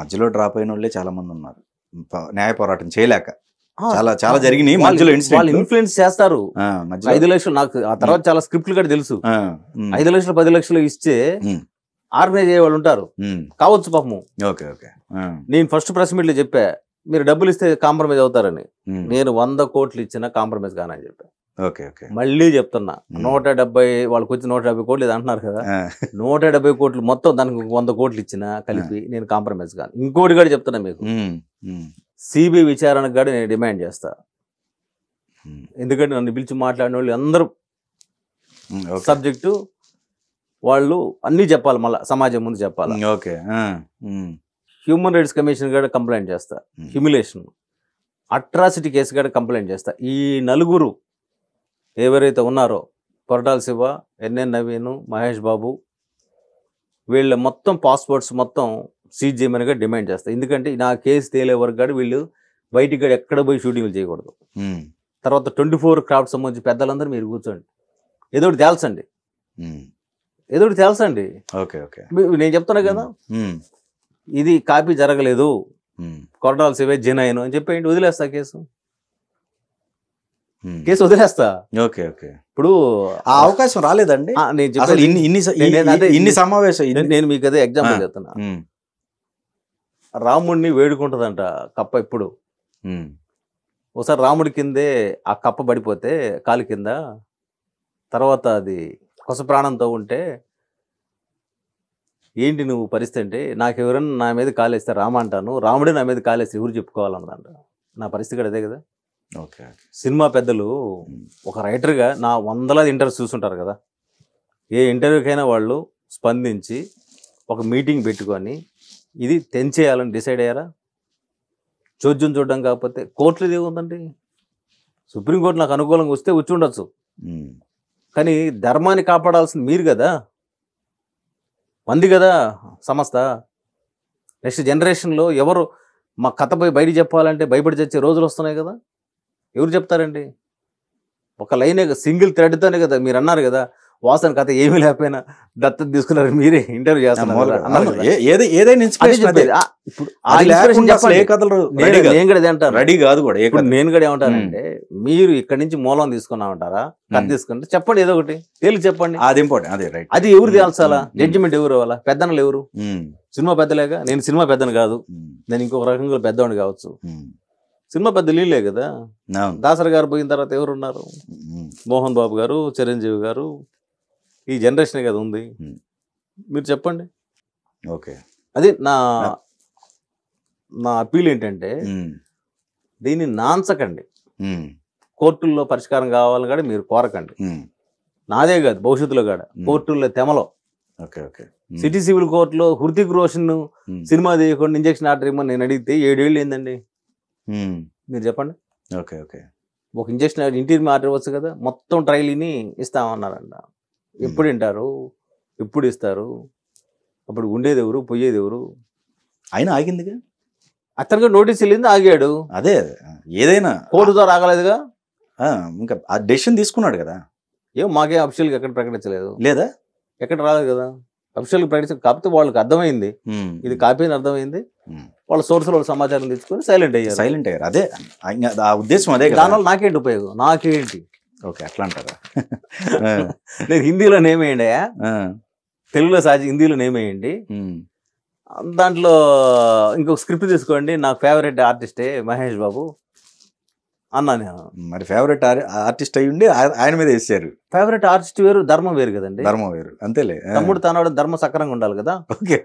A: మధ్యలో డ్రాప్ అయిన వాళ్ళే చాలా మంది ఉన్నారు న్యాయ పోరాటం చేయలేక చాలా చాలా జరిగినాయి మధ్యలో వాళ్ళు
B: ఇన్ఫ్లుయెన్స్ చేస్తారు ఐదు లక్షలు నాకు ఆ తర్వాత
A: చాలా స్క్రిప్ట్లు కూడా తెలుసు ఐదు లక్షలు
B: పది లక్షలు ఇస్తే ఆర్గనైజ్ అయ్యే వాళ్ళు ఉంటారు కావచ్చు పాపము నేను ఫస్ట్ ప్రెస్ మీట్లో చెప్పా మీరు డబ్బులు ఇస్తే కాంప్రమైజ్ అవుతారని నేను వంద కోట్లు ఇచ్చినా కాంప్రమైజ్ కానని చెప్పా మళ్ళీ చెప్తున్నా నూట డెబ్బై వాళ్ళకి వచ్చి నూట డెబ్బై కోట్లు ఇది అంటున్నారు కదా నూట డెబ్బై కోట్లు మొత్తం దానికి వంద కోట్లు ఇచ్చిన కలిపి నేను కాంప్రమైజ్ కాదు ఇంకోటి కూడా చెప్తున్నా మీకు సిబిఐ విచారణ కూడా నేను డిమాండ్ చేస్తా ఎందుకంటే నన్ను పిలిచి మాట్లాడిన వాళ్ళు అందరూ సబ్జెక్టు వాళ్ళు అన్నీ చెప్పాలి మళ్ళీ సమాజం ముందు చెప్పాలి ఓకే హ్యూమన్ రైట్స్ కమిషన్ కూడా కంప్లైంట్ చేస్తా హ్యూమిలేషన్ అట్రాసిటీ కేసు కూడా కంప్లైంట్ చేస్తా ఈ నలుగురు ఎవరైతే ఉన్నారో కొరటాల శివ ఎన్ఎన్ నవీన్ మహేష్ బాబు వీళ్ళ మొత్తం పాస్పోర్ట్స్ మొత్తం సీజ్ చేయమనిగా డిమాండ్ చేస్తాయి ఎందుకంటే నా కేసు తేలే వరకు కానీ వీళ్ళు బయటికి ఎక్కడ పోయి షూటింగ్లు చేయకూడదు తర్వాత ట్వంటీ ఫోర్ క్రాఫ్ట్ సంబంధించి పెద్దలందరూ మీరు కూర్చోండి ఏదో ఒకటి తేల్చండి ఏదో ఒకటి తేల్చండి ఓకే ఓకే నేను చెప్తున్నా కదా ఇది కాపీ జరగలేదు సివే సేవే జినాయను అని చెప్పేయండి వదిలేస్తా కేసు కేసు వదిలేస్తా
A: ఓకే ఓకే ఇప్పుడు
B: ఆ అవకాశం రాలేదండి నేను ఇన్ని సమావేశం నేను మీకు అదే ఎగ్జాంపుల్ చెప్తున్నా రాముడిని వేడుకుంటుందంట కప్ప ఎప్పుడు ఒకసారి రాముడి కిందే ఆ కప్ప పడిపోతే కాలు కింద తర్వాత అది కొస ప్రాణంతో ఉంటే ఏంటి నువ్వు పరిస్థితి అంటే నాకు ఎవరైనా నా మీద కాలేస్తే రామ అంటాను రాముడే నా మీద కాలేస్తే ఎవరు చెప్పుకోవాలన్నదంట నా పరిస్థితి కూడా అదే కదా ఓకే సినిమా పెద్దలు ఒక రైటర్గా నా వందలాది ఇంటర్వ్యూస్ చూస్తుంటారు కదా ఏ ఇంటర్వ్యూకైనా వాళ్ళు స్పందించి ఒక మీటింగ్ పెట్టుకొని ఇది తెంచేయాలని డిసైడ్ అయ్యారా చోద్యం చూడడం కాకపోతే కోర్టులు ఏముందండి సుప్రీంకోర్టు నాకు అనుకూలంగా వస్తే వచ్చి ఉండొచ్చు కానీ ధర్మాన్ని కాపాడాల్సింది మీరు కదా మంది కదా సంస్థ నెక్స్ట్ జనరేషన్లో ఎవరు మా కథ పోయి బయట చెప్పాలంటే భయపడి చచ్చే రోజులు వస్తున్నాయి కదా ఎవరు చెప్తారండి ఒక లైనే సింగిల్ థ్రెడ్తోనే కదా మీరు అన్నారు కదా వాసన కథ ఏమీ లేకపోయినా దత్త తీసుకున్నారు మీరే ఇంటర్వ్యూ చేస్తున్నారు రెడీ కాదు కూడా ఇక్కడ నేను కూడా ఏమంటానంటే మీరు ఇక్కడ నుంచి మూలం తీసుకున్నామంటారా కథ తీసుకుంటే చెప్పండి ఏదో ఒకటి తేలి చెప్పండి అది ఇంపార్టెంట్ అదే రైట్ అది ఎవరు తేల్చాలా జడ్జిమెంట్ ఎవరు వాళ్ళ పెద్దనలు ఎవరు సినిమా పెద్దలేక నేను సినిమా పెద్దను కాదు నేను ఇంకొక రకంగా పెద్దవాడిని కావచ్చు సినిమా పెద్ద లీలే కదా దాసరి గారు పోయిన తర్వాత ఎవరున్నారు మోహన్ బాబు గారు చిరంజీవి గారు ఈ జనరేషన్ కదా ఉంది మీరు చెప్పండి ఓకే అది నా నా అపీల్ ఏంటంటే దీన్ని నాంచకండి కోర్టుల్లో పరిష్కారం కావాలి కూడా మీరు కోరకండి నాదే కాదు భవిష్యత్తులో కూడా కోర్టుల్లో తెమలో ఓకే ఓకే సిటీ సివిల్ కోర్టులో హృతిక్ రోషన్ సినిమా తీయకుండా ఇంజక్షన్ ఆర్డర్ ఇవ్వమని నేను అడిగితే ఏడేళ్ళు ఏందండి మీరు చెప్పండి ఓకే ఓకే ఒక ఇంజక్షన్ ఇంటీరియర్ ఆర్డర్ ఇవ్వచ్చు కదా మొత్తం ట్రైల్ని ఇస్తామన్నారంట ఎప్పుడు వింటారు ఎప్పుడు ఇస్తారు అప్పుడు ఉండేది ఎవరు పోయేది ఎవరు
A: ఆయన ఆగిందిగా అతనికి నోటీస్ వెళ్ళింది ఆగాడు అదే ఏదైనా కోర్టు ద్వారా ఆగలేదుగా ఇంకా ఆ డెసిషన్ తీసుకున్నాడు కదా ఏం మాకే అఫిషియల్గా ఎక్కడ
B: ప్రకటించలేదు లేదా ఎక్కడ రాలేదు కదా అఫిషియల్గా ప్రకటించ కాకపోతే వాళ్ళకి అర్థమైంది ఇది కాపీ అని అర్థమైంది వాళ్ళ సోర్స్ వాళ్ళ సమాచారం తీసుకొని సైలెంట్ అయ్యారు సైలెంట్ అయ్యారు
A: అదే ఆ ఉద్దేశం అదే దానివల్ల నాకేంటి
B: ఉపయోగం నాకేంటి
A: ఓకే అట్లా అంటారా నేను
B: హిందీలో నేమ్ వేయండి తెలుగులో సహజ హిందీలో నేమ్ వేయండి దాంట్లో ఇంకొక స్క్రిప్ట్ తీసుకోండి నాకు ఫేవరెట్ ఆర్టిస్టే మహేష్ బాబు
A: అన్నా నేను మరి ఫేవరెట్ ఆర్టిస్ట్ అయ్యి ఉండి ఆయన మీద వేసారు
B: ఫేవరెట్ ఆర్టిస్ట్ వేరు ధర్మం వేరు కదండి ధర్మం వేరు అంతేలే తమ్ముడు తనవాడు ధర్మ సక్రంగా ఉండాలి కదా ఓకే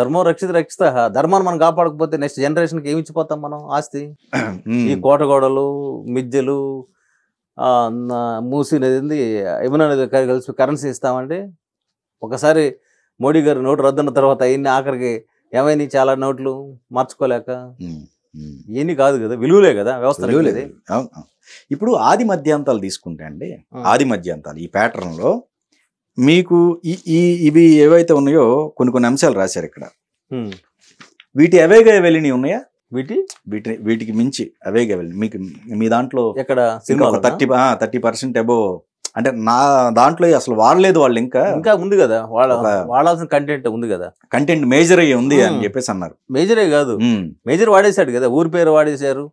B: ధర్మం రక్షిత రక్షిత ధర్మాన్ని మనం కాపాడకపోతే నెక్స్ట్ జనరేషన్కి ఏమి ఇచ్చిపోతాం మనం ఆస్తి ఈ కోట గోడలు మిద్దెలు మూసి నది యమునా నది కలిసి కరెన్సీ ఇస్తామండి ఒకసారి మోడీ గారు నోటు రద్దున్న తర్వాత అవన్నీ ఆఖరికి ఏమైంది చాలా నోట్లు మార్చుకోలేక ఇవన్నీ కాదు కదా విలువలే కదా వ్యవస్థ
A: ఇప్పుడు ఆది మధ్యాంతాలు తీసుకుంటే అండి ఆది మధ్యాంతాలు ఈ ప్యాటర్న్లో మీకు ఈ ఇవి ఏవైతే ఉన్నాయో కొన్ని కొన్ని అంశాలు రాశారు ఇక్కడ వీటి అవేగా వెళ్ళినవి ఉన్నాయా వీటి వీటి వీటికి మించి అవే గెవెల్ మీకు మీ దాంట్లో ఎక్కడ cinema thirty thirty percent above అంటే నా దాంట్లో అసలు వాడలేదు వాళ్ళు ఇంకా ఇంకా ఉంది కదా వాళ్ళ
B: వాడాల్సిన కంటెంట్ ఉంది కదా
A: కంటెంట్ మేజర్ అయ్యి ఉంది అని చెప్పేసి అన్నారు
B: మేజరే కాదు మేజర్ వాడేశాడు కదా ఊరి పేరు వాడేశారు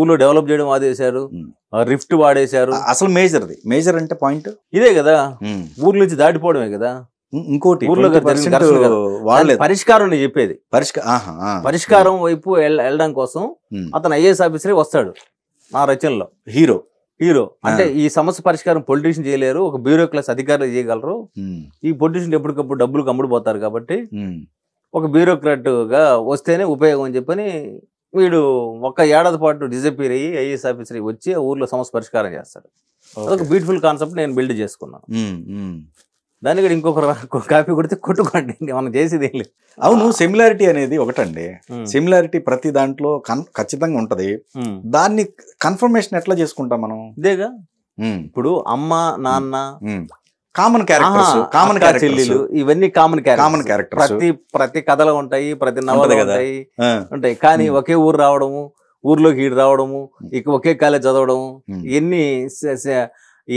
B: ఊర్లో డెవలప్ చేయడం వాడేశారు రిఫ్ట్ వాడేశారు అసలు మేజర్ది
A: మేజర్ అంటే పాయింట్
B: ఇదే కదా ఊర్లోంచి దాటిపోవడమే కదా ఇంకోటి పరిష్కారం చెప్పేది పరిష్కారం వైపు వెళ్ళడం కోసం అతను ఐఏఎస్ ఆఫీసరే వస్తాడు నా రచనలో హీరో హీరో అంటే ఈ సమస్య పరిష్కారం పొలిటీషియన్ చేయలేరు ఒక బ్యూరో క్లాస్ అధికారులు చేయగలరు ఈ పొలిటీషియన్ ఎప్పటికప్పుడు డబ్బులు కమ్ముడుపోతారు కాబట్టి ఒక బ్యూరోక్రాట్గా వస్తేనే ఉపయోగం అని చెప్పని వీడు ఒక్క ఏడాది పాటు డిజపీర్ అయ్యి ఐఏఎస్ ఆఫీసర్ వచ్చి ఊర్లో సమస్య పరిష్కారం చేస్తాడు అదొక బ్యూటిఫుల్ కాన్సెప్ట్ నేను బిల్డ్ చేసుకున్నాను
A: దాన్ని కూడా ఇంకొక కాపీ కొడితే కొట్టుకోండి మనం చేసేది ఏం లేదు అవును సిమిలారిటీ అనేది ఒకటండి సిమిలారిటీ ప్రతి దాంట్లో ఖచ్చితంగా ఉంటది దాన్ని కన్ఫర్మేషన్ ఎట్లా చేసుకుంటాం మనం ఇదేగా ఇప్పుడు అమ్మ నాన్న కామన్ క్యారెక్టర్స్ కామన్ చెల్లెలు
B: ఇవన్నీ కామన్ కామన్ క్యారెక్టర్ ప్రతి ప్రతి కథలు ఉంటాయి ప్రతి నవలు ఉంటాయి ఉంటాయి కానీ ఒకే ఊరు రావడము ఊర్లోకి ఈడు రావడము ఇక ఒకే కాలేజ్ చదవడము ఎన్ని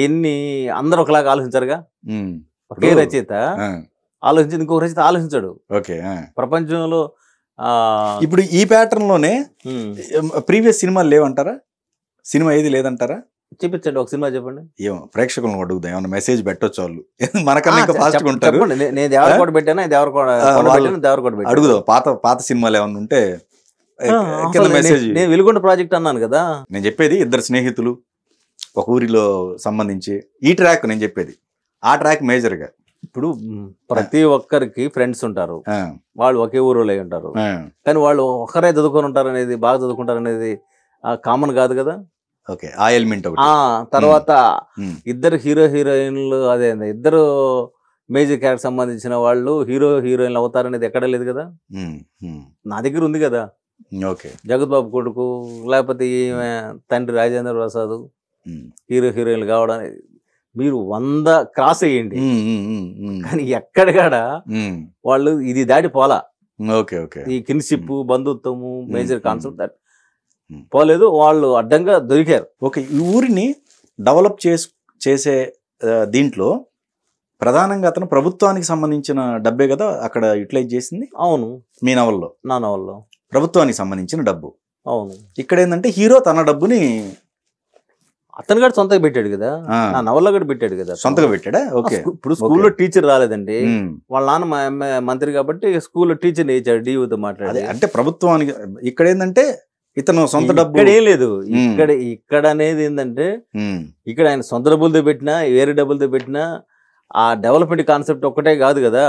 B: ఎన్ని అందరూ ఒకలాగా ఆలోచించారుగా ఒకే రచయిత ఆలోచించింది ఇంకో రచయిత ఆలోచించాడు ఓకే ప్రపంచంలో
A: ఇప్పుడు ఈ ప్యాటర్న్ లోనే ప్రీవియస్ సినిమాలు లేవంటారా సినిమా ఏది లేదంటారా చెప్పించండి ఒక సినిమా చెప్పండి ఏమో ప్రేక్షకులను అడుగుదా ఏమైనా మెసేజ్ పెట్టొచ్చు వాళ్ళు
B: మనకన్నా ఇంకా ఫాస్ట్ ఉంటారు నేను దేవరకోట పెట్టాను దేవరకోట దేవరకోట అడుగుదా
A: పాత పాత సినిమాలు ఏమన్నా ఉంటే
B: మెసేజ్ నేను వెలుగొండ ప్రాజెక్ట్ అన్నాను కదా
A: నేను చెప్పేది ఇద్దరు స్నేహితులు ఒక ఊరిలో సంబంధించి ఈ ట్రాక్ నేను చెప్పేది ఆ ట్రాక్ మేజర్గా ఇప్పుడు ప్రతి
B: ఒక్కరికి ఫ్రెండ్స్ ఉంటారు వాళ్ళు ఒకే ఊరులో ఉంటారు కానీ వాళ్ళు ఒకరే చదువుకొని ఉంటారు అనేది బాగా చదువుకుంటారు అనేది కామన్ కాదు కదా
A: ఓకే ఆ ఎలిమెంట్ తర్వాత
B: ఇద్దరు హీరో హీరోయిన్లు అదే ఇద్దరు మేజర్ క్యారెక్టర్ సంబంధించిన వాళ్ళు హీరో హీరోయిన్లు అవుతారనేది ఎక్కడ లేదు కదా నా దగ్గర ఉంది కదా ఓకే జగత్బాబు కొడుకు లేకపోతే తండ్రి రాజేంద్ర ప్రసాద్ హీరో హీరోయిన్లు కావడం మీరు వంద క్రాస్ అయ్యండి కానీ ఎక్కడికాడ వాళ్ళు ఇది దాటి పోలా
A: ఓకే ఓకే ఈ కిన్షిప్ బంధుత్వము మేజర్ కాన్సెప్ట్ దాటి పోలేదు వాళ్ళు అడ్డంగా దొరికారు ఓకే ఈ ఊరిని డెవలప్ చేసు చేసే దీంట్లో ప్రధానంగా అతను ప్రభుత్వానికి సంబంధించిన డబ్బే కదా అక్కడ యూటిలైజ్ చేసింది అవును మీ నవల్లో నా నవల్లో ప్రభుత్వానికి సంబంధించిన డబ్బు అవును ఇక్కడ ఏంటంటే హీరో తన డబ్బుని అతను కూడా సొంతగా పెట్టాడు కదా నా నవల్లో కూడా పెట్టాడు కదా సొంతగా పెట్టాడా ఓకే ఇప్పుడు స్కూల్లో
B: టీచర్ రాలేదండి వాళ్ళ నాన్న మా మంత్రి కాబట్టి స్కూల్లో టీచర్ నేర్చాడు డీవీతో మాట్లాడి అంటే ప్రభుత్వానికి ఇక్కడ
A: ఏంటంటే ఇతను సొంత డబ్బు ఇక్కడ ఏం లేదు ఇక్కడ
B: ఇక్కడ అనేది ఏంటంటే ఇక్కడ ఆయన సొంత డబ్బులతో పెట్టినా వేరే డబ్బులతో పెట్టినా ఆ డెవలప్మెంట్ కాన్సెప్ట్ ఒక్కటే కాదు కదా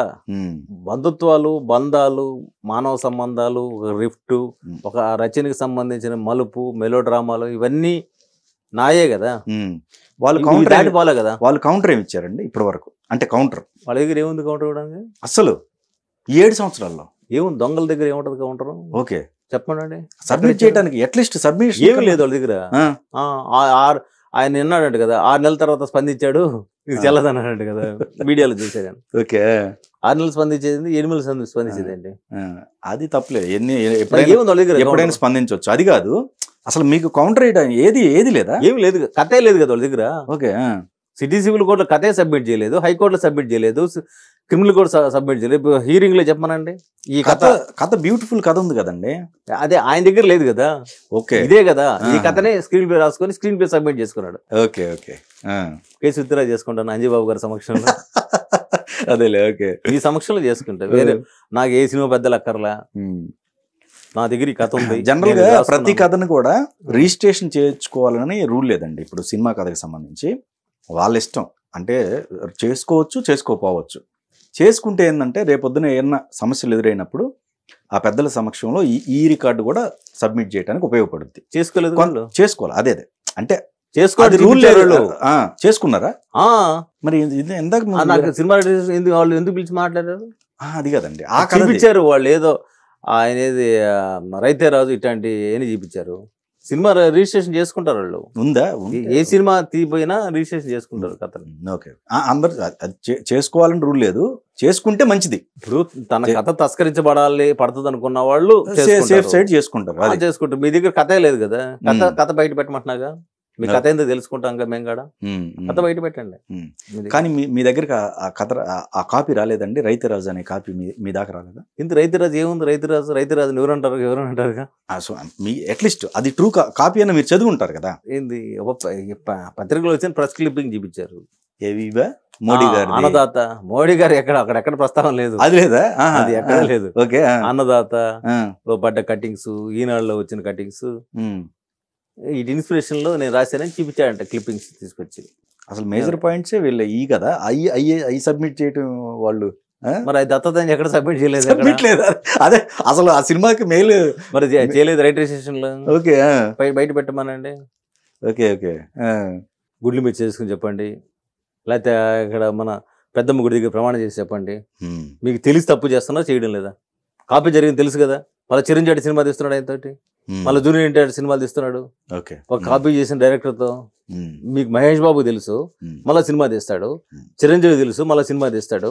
B: బంధుత్వాలు బంధాలు మానవ సంబంధాలు ఒక రిఫ్ట్ ఒక రచనకి సంబంధించిన మలుపు మెలో డ్రామాలు ఇవన్నీ
A: నాయే కదా వాళ్ళు కౌంటర్ బాలే కదా వాళ్ళు కౌంటర్ ఏమి ఇచ్చారండి ఇప్పటి వరకు అంటే కౌంటర్ వాళ్ళ దగ్గర
B: ఏముంది కౌంటర్ ఇవ్వడానికి
A: అసలు ఏడు సంవత్సరాల్లో ఏముంది దొంగల దగ్గర ఏముంటది కౌంటర్ ఓకే చెప్పండి సబ్మిట్ చేయడానికి అట్లీస్ట్ సబ్మిట్ ఏమి లేదు వాళ్ళ దగ్గర
B: ఆయన విన్నాడంట కదా ఆరు నెలల తర్వాత స్పందించాడు ఇది చల్లదన్నాడు కదా మీడియాలో చూసేదాన్ని ఓకే ఆరు నెలలు స్పందించేది ఎనిమిది స్పందించేదండి అది
A: తప్పలేదు ఎన్ని ఎప్పుడైనా స్పందించవచ్చు అది కాదు అసలు మీకు కౌంటర్ వేయడం ఏది ఏది లేదా ఏమి లేదు కథే లేదు కదా వాళ్ళ దగ్గర ఓకే సిటీ సివిల్ కోర్టులో కథే సబ్మిట్ చేయలేదు హైకోర్టులో
B: సబ్మిట్ చేయలేదు క్రిమినల్ కోర్టు సబ్మిట్ చేయలేదు హీరింగ్లో చెప్పమనండి ఈ కథ
A: కథ బ్యూటిఫుల్ కథ ఉంది కదండి
B: అదే ఆయన దగ్గర లేదు కదా ఓకే ఇదే కదా ఈ కథనే స్క్రీన్ ప్లే రాసుకొని స్క్రీన్ ప్లే సబ్మిట్ చేసుకున్నాడు ఓకే ఓకే కేసు విత్డ్రా చేసుకుంటాను అంజీబాబు గారి సమక్షంలో అదేలే ఓకే ఈ సమక్షంలో చేసుకుంటా వేరే నాకు ఏ సినిమా పెద్దలు అక్కర్లా నా దగ్గర ఈ కథ ఉంది జనరల్ గా ప్రతి
A: కథను కూడా రిజిస్ట్రేషన్ చేయించుకోవాలని రూల్ లేదండి ఇప్పుడు సినిమా కథకి సంబంధించి వాళ్ళ ఇష్టం అంటే చేసుకోవచ్చు చేసుకోపోవచ్చు చేసుకుంటే ఏంటంటే రేపొద్దున ఏమన్నా సమస్యలు ఎదురైనప్పుడు ఆ పెద్దల సమక్షంలో ఈ ఈ రికార్డు కూడా సబ్మిట్ చేయడానికి ఉపయోగపడుద్ది చేసుకోలేదు చేసుకోవాలి అదే అదే అంటే చేసుకోవాలి చేసుకున్నారా మరి ఇందాక
B: సినిమా వాళ్ళు ఎందుకు పిలిచి మాట్లాడారు అది కదండి ఆ కనిపించారు వాళ్ళు ఏదో ఆయనేది రైతే రాజు ఇట్లాంటి ఏమి చూపించారు సినిమా రిజిస్ట్రేషన్ చేసుకుంటారు వాళ్ళు ఉందా ఏ సినిమా తీపోయినా రిజిస్ట్రేషన్ చేసుకుంటారు కథలు
A: ఓకే అందరు చేసుకోవాలని రూల్ లేదు చేసుకుంటే మంచిది ఇప్పుడు తన కథ
B: తస్కరించబడాలి పడుతుంది అనుకున్న వాళ్ళు సేఫ్ సైడ్ చేసుకుంటారు చేసుకుంటారు మీ దగ్గర కథే లేదు కదా కథ కథ బయట పెట్టమంటున్నాగా మీ కథ ఏందో తెలుసుకుంటాం కదా మేము కూడా
A: కథ బయట పెట్టండి కానీ మీ మీ దగ్గరికి ఆ కథ ఆ కాపీ రాలేదండి రైతురాజు అనే కాపీ మీ మీ దాకా రాలేదా ఇంత రైతురాజు ఏముంది రైతురాజు
B: రైతురాజు ఎవరంటారు ఎవరంటారుగా
A: మీ అట్లీస్ట్ అది ట్రూ కాపీ అని మీరు ఉంటారు కదా ఏంది పత్రికలో వచ్చిన ప్రెస్ క్లిప్పింగ్ చూపించారు ఏవివా మోడీ గారు అన్నదాత మోడీ గారు
B: ఎక్కడ అక్కడ ఎక్కడ ప్రస్తావన లేదు అది లేదా అది ఎక్కడ లేదు ఓకే అన్నదాత పడ్డ కటింగ్స్ ఈనాడులో వచ్చిన కటింగ్స్ ఇది ఇన్స్పిరేషన్ లో నేను రాశానని చూపించాడంట క్లిప్పింగ్స్ తీసుకొచ్చి అసలు మేజర్
A: పాయింట్సే వీళ్ళ ఈ కదా అవి అయ్యి అవి సబ్మిట్ చేయటం వాళ్ళు మరి అది దత్తత ఎక్కడ సబ్మిట్ చేయలేదు సబ్మిట్ లేదా అదే అసలు ఆ సినిమాకి మెయిల్ మరి చేయలేదు రైట్ లో ఓకే
B: బయట పెట్టమనండి ఓకే ఓకే గుడ్లు మీరు చేసుకుని చెప్పండి లేకపోతే ఇక్కడ మన పెద్దమ్మ గుడి దగ్గర ప్రమాణం చేసి చెప్పండి మీకు తెలిసి తప్పు చేస్తున్నా చేయడం లేదా కాపీ జరిగింది తెలుసు కదా మళ్ళీ చిరంజీవి సినిమా తీస్తున్నాడు ఆయనతోటి Hmm. మళ్ళీ జూనియర్ ఎన్టీఆర్ సినిమాలు తీస్తున్నాడు ఒక కాపీ hmm. చేసిన డైరెక్టర్తో hmm. మీకు మహేష్ బాబు తెలుసు మళ్ళీ సినిమా తీస్తాడు చిరంజీవి తెలుసు మళ్ళీ సినిమా తీస్తాడు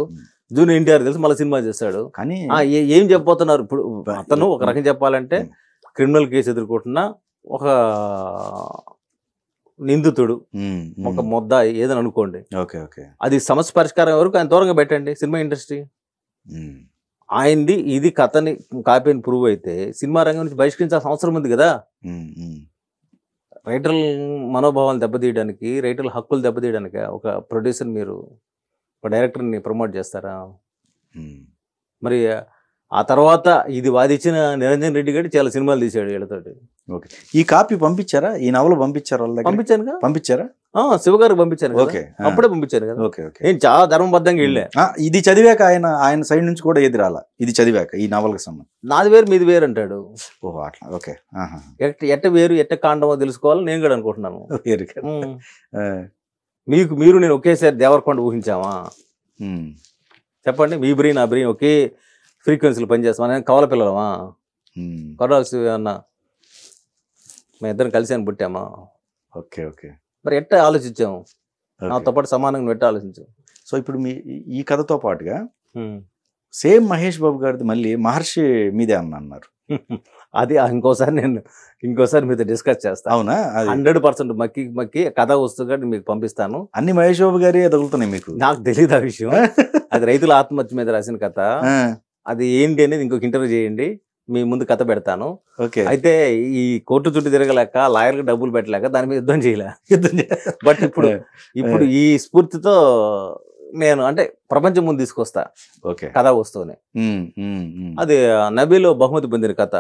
B: జూనియర్ ఎన్టీఆర్ తెలుసు మళ్ళీ సినిమా తీస్తాడు కానీ ఏం చెప్పబోతున్నారు ఇప్పుడు అతను ఒక రకం చెప్పాలంటే క్రిమినల్ కేసు ఎదుర్కొంటున్న ఒక నిందితుడు ఒక మొద్ద ఏదని అనుకోండి అది సమస్య పరిష్కారం వరకు ఆయన దూరంగా పెట్టండి సినిమా ఇండస్ట్రీ ఆయనది ఇది కథని కాపీ అని ప్రూవ్ అయితే సినిమా రంగం నుంచి బహిష్కరించాల్సిన అవసరం ఉంది కదా రైటర్ల మనోభావాలు దెబ్బతీయడానికి రైటర్ల హక్కులు దెబ్బతీయడానికి ఒక ప్రొడ్యూసర్ మీరు ఒక డైరెక్టర్ని ప్రమోట్ చేస్తారా మరి ఆ తర్వాత ఇది వాదిచ్చిన నిరంజన్ రెడ్డి గారు చాలా సినిమాలు తీశాడు వీళ్ళతోటి ఓకే ఈ కాపీ పంపించారా ఈ నవలు పంపించారా
A: పంపించాను పంపించారా
B: గారికి పంపించాను ఓకే అప్పుడే పంపించాను కదా ఓకే ఓకే నేను చాలా ధర్మబద్ధంగా వెళ్ళా
A: ఇది చదివాక ఆయన ఆయన సైడ్ నుంచి కూడా ఏది రాలా ఇది చదివాక ఈ నవల్కి సంబంధించి
B: నాది వేరు మీది వేరు అంటాడు
A: ఓహో అట్లా ఓకే
B: ఎట్ట వేరు ఎట్ట కాండమో తెలుసుకోవాలని నేను కూడా అనుకుంటున్నాను మీకు మీరు నేను ఒకేసారి దేవరకొండ ఊహించామా చెప్పండి మీ బ్రెయిన్ ఆ బ్రెయిన్ ఒకే ఫ్రీక్వెన్సీలు పనిచేస్తాం నేను కవల పిల్లలమా కొడాల్సి అన్న మేము ఇద్దరం కలిసి అని పుట్టామా
A: ఓకే ఓకే మరి ఎట్ట ఆలోచించాము నాతో పాటు సమానంగా ఎట్ట ఆలోచించాము సో ఇప్పుడు మీ ఈ కథతో పాటుగా సేమ్ మహేష్ బాబు గారిది మళ్ళీ మహర్షి మీదే అన్న అన్నారు అది ఇంకోసారి నేను ఇంకోసారి మీతో డిస్కస్ చేస్తాను అవునా హండ్రెడ్ పర్సెంట్
B: మక్కి మక్కి కథ వస్తుంది మీకు పంపిస్తాను
A: అన్ని మహేష్ బాబు గారి తగులుతున్నాయి మీకు నాకు తెలియదు ఆ
B: విషయం అది రైతుల ఆత్మహత్య మీద రాసిన కథ అది ఏంటి అనేది ఇంకొక ఇంటర్వ్యూ చేయండి మీ ముందు కథ పెడతాను ఓకే అయితే ఈ కోర్టు చుట్టూ తిరగలేక లాయర్ కి డబ్బులు పెట్టలేక దాని మీద యుద్ధం చేయలే యుద్ధం బట్ ఇప్పుడు ఇప్పుడు ఈ స్ఫూర్తితో నేను అంటే ప్రపంచం ముందు తీసుకొస్తా ఓకే కథ వస్తూనే అది నబీలో బహుమతి పొందిన కథ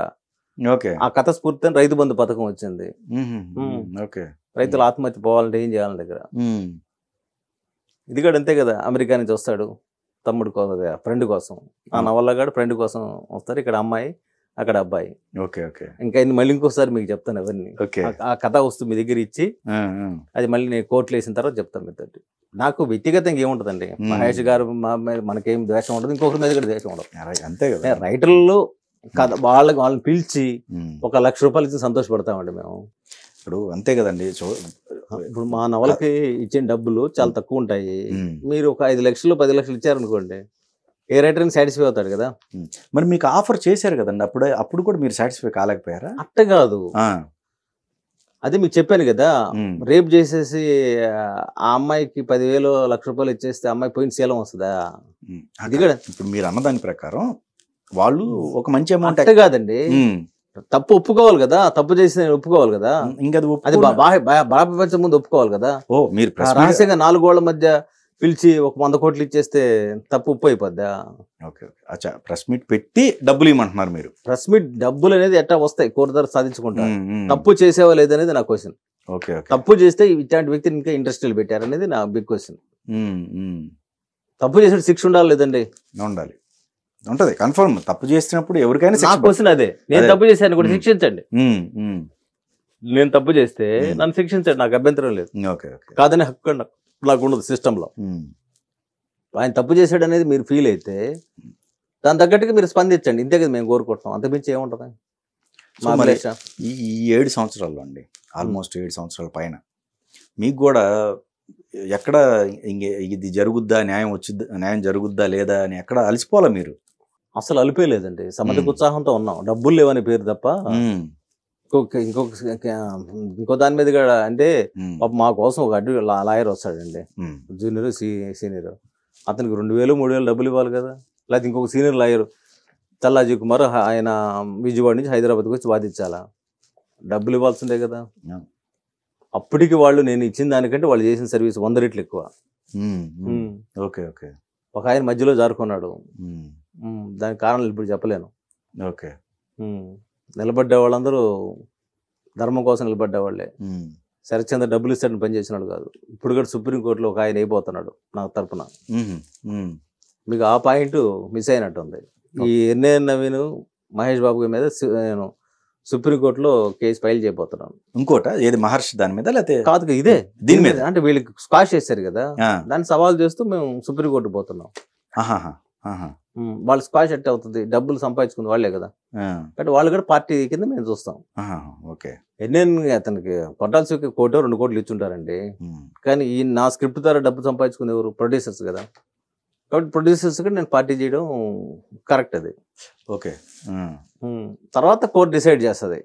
B: ఓకే ఆ కథ స్ఫూర్తి రైతు బంధు పథకం వచ్చింది ఓకే రైతులు ఆత్మహత్య పోవాలంటే ఏం చేయాలని దగ్గర ఇదిగాడు అంతే కదా అమెరికా నుంచి వస్తాడు తమ్ముడు కోసం ఫ్రెండ్ కోసం ఆ నవల్లగాడు ఫ్రెండ్ కోసం వస్తారు ఇక్కడ అమ్మాయి అక్కడ అబ్బాయి ఓకే ఓకే ఇంకా మళ్ళీ ఇంకోసారి మీకు చెప్తాను అవన్నీ ఆ కథ వస్తుంది మీ దగ్గర ఇచ్చి అది మళ్ళీ నేను కోట్లు వేసిన తర్వాత చెప్తాను మీతో నాకు వ్యక్తిగతంగా ఏముంటదండి మహేష్ గారు మనకేం ద్వేషం ఉండదు ఇంకొకరి మీద కూడా ద్వేషం ఉండదు అంతే కదా రైటర్లు కథ వాళ్ళకి వాళ్ళని పిలిచి ఒక లక్ష రూపాయలు ఇచ్చి సంతోషపడతామండి మేము ఇప్పుడు అంతే కదండి ఇప్పుడు మా నవలకి ఇచ్చిన డబ్బులు చాలా తక్కువ ఉంటాయి మీరు ఒక ఐదు లక్షలు
A: పది లక్షలు ఇచ్చారనుకోండి ఏ రైటర్ సాటిస్ఫై అవుతాడు కదా మరి మీకు ఆఫర్ చేశారు కదండి అప్పుడు అప్పుడు కూడా మీరు సాటిస్ఫై కాలేకపోయారా అట్ట కాదు అదే మీకు చెప్పాను కదా
B: రేపు చేసేసి ఆ అమ్మాయికి పదివేలు లక్ష రూపాయలు ఇచ్చేస్తే అమ్మాయి పోయిన శీలం
A: వస్తుందా అది కదా ఇప్పుడు మీరు అన్నదాని ప్రకారం వాళ్ళు ఒక మంచి అమౌంట్ అట్ట కాదండి తప్పు ఒప్పుకోవాలి కదా తప్పు చేసి నేను ఒప్పుకోవాలి కదా ఇంకా అది బాబా
B: ప్రపంచం ముందు ఒప్పుకోవాలి కదా
A: ఓ మీరు రహస్యంగా
B: నాలుగోళ్ల మధ్య పిలిచి ఒక వంద కోట్లు ఇచ్చేస్తే తప్పు ఉప్పు అయిపోద్దా ఓకే ఓకే అచ్చా
A: ప్రెస్ మీట్ పెట్టి డబ్బులు ఇవ్వమంటున్నారు మీరు ప్రెస్
B: మీట్ డబ్బులు అనేది ఎట్లా వస్తాయి కోరిదారు సాధించుకుంటారు తప్పు చేసేవా లేదనేది నా క్వశ్చన్ ఓకే తప్పు చేస్తే ఇట్లాంటి వ్యక్తిని ఇంకా ఇండస్ట్రీలు పెట్టారనేది నా బిగ్ క్వశ్చన్
A: తప్పు చేసిన శిక్ష ఉండాలి లేదండి ఉండాలి ఉంటది కన్ఫర్మ్ తప్పు చేసినప్పుడు ఎవరికైనా నా క్వశ్చన్ అదే నేను తప్పు చేశాను కూడా
B: శిక్షించండి నేను తప్పు చేస్తే నన్ను శిక్షించండి నాకు అభ్యంతరం లేదు కాదని హక్కు నాకు లాగా ఉండదు సిస్టంలో ఆయన తప్పు చేశాడు అనేది మీరు ఫీల్ అయితే దాని తగ్గట్టుగా మీరు స్పందించండి ఇంతే కదా మేము కోరుకుంటున్నాం అంతమించి ఏముంటుంది
A: ఈ ఏడు సంవత్సరాల్లో అండి ఆల్మోస్ట్ ఏడు సంవత్సరాల పైన మీకు కూడా ఎక్కడ ఇంకే ఇది జరుగుద్దా న్యాయం వచ్చిద్దా న్యాయం జరుగుద్దా లేదా అని ఎక్కడ అలసిపోవాలా మీరు అసలు అలిపేయలేదండి సమతికి ఉత్సాహంతో ఉన్నాం
B: డబ్బులు లేవని పేరు తప్ప ఇంకొక ఇంకొక ఇంకో దాని మీద కూడా అంటే మా కోసం ఒక అడ్డు లాయర్ వస్తాడండి జూనియర్ సీనియర్ అతనికి రెండు వేలు మూడు వేలు డబ్బులు ఇవ్వాలి కదా లేకపోతే ఇంకొక సీనియర్ లాయర్ చల్లాజీ కుమార్ ఆయన విజయవాడ నుంచి హైదరాబాద్కి వచ్చి వాదించాలా డబ్బులు ఇవ్వాల్సి ఉండే కదా అప్పటికి వాళ్ళు నేను ఇచ్చిన దానికంటే వాళ్ళు చేసిన సర్వీస్ వంద రెట్లు ఎక్కువ ఓకే ఓకే ఒక ఆయన మధ్యలో జారుకున్నాడు దానికి కారణాలు ఇప్పుడు చెప్పలేను ఓకే నిలబడ్డ వాళ్ళందరూ ధర్మం కోసం నిలబడ్డ వాళ్ళే శరత్చంద్ర డబ్బులు ఇస్తాడని పనిచేసినాడు కాదు ఇప్పుడు కూడా సుప్రీంకోర్టులో ఒక ఆయన అయిపోతున్నాడు నా తరపున మీకు ఆ పాయింట్ మిస్ అయినట్టుంది ఈ ఎన్ఏఎన్ నవీన్ మహేష్ బాబు మీద నేను సుప్రీంకోర్టులో కేసు ఫైల్ చేయబోతున్నాను ఇంకోట ఏది మహర్షి దాని మీద లేకపోతే కాదు ఇదే దీని మీద అంటే వీళ్ళకి స్కాష్ చేశారు కదా దాన్ని సవాల్ చేస్తూ మేము సుప్రీంకోర్టు పోతున్నాం వాళ్ళు స్క్వాష్ ఎట్ అవుతుంది డబ్బులు సంపాదించుకున్న వాళ్ళే కదా కాబట్టి వాళ్ళు కూడా పార్టీ కింద మేము చూస్తాం ఓకే అతనికి కొట్టాల్సి కోటో రెండు కోట్లు ఇచ్చుంటారండి కానీ ఈ నా స్క్రిప్ట్ ద్వారా డబ్బు సంపాదించుకునే ఎవరు ప్రొడ్యూసర్స్ కదా కాబట్టి ప్రొడ్యూసర్స్ కూడా నేను పార్టీ చేయడం కరెక్ట్ అది ఓకే తర్వాత కోర్టు డిసైడ్ చేస్తుంది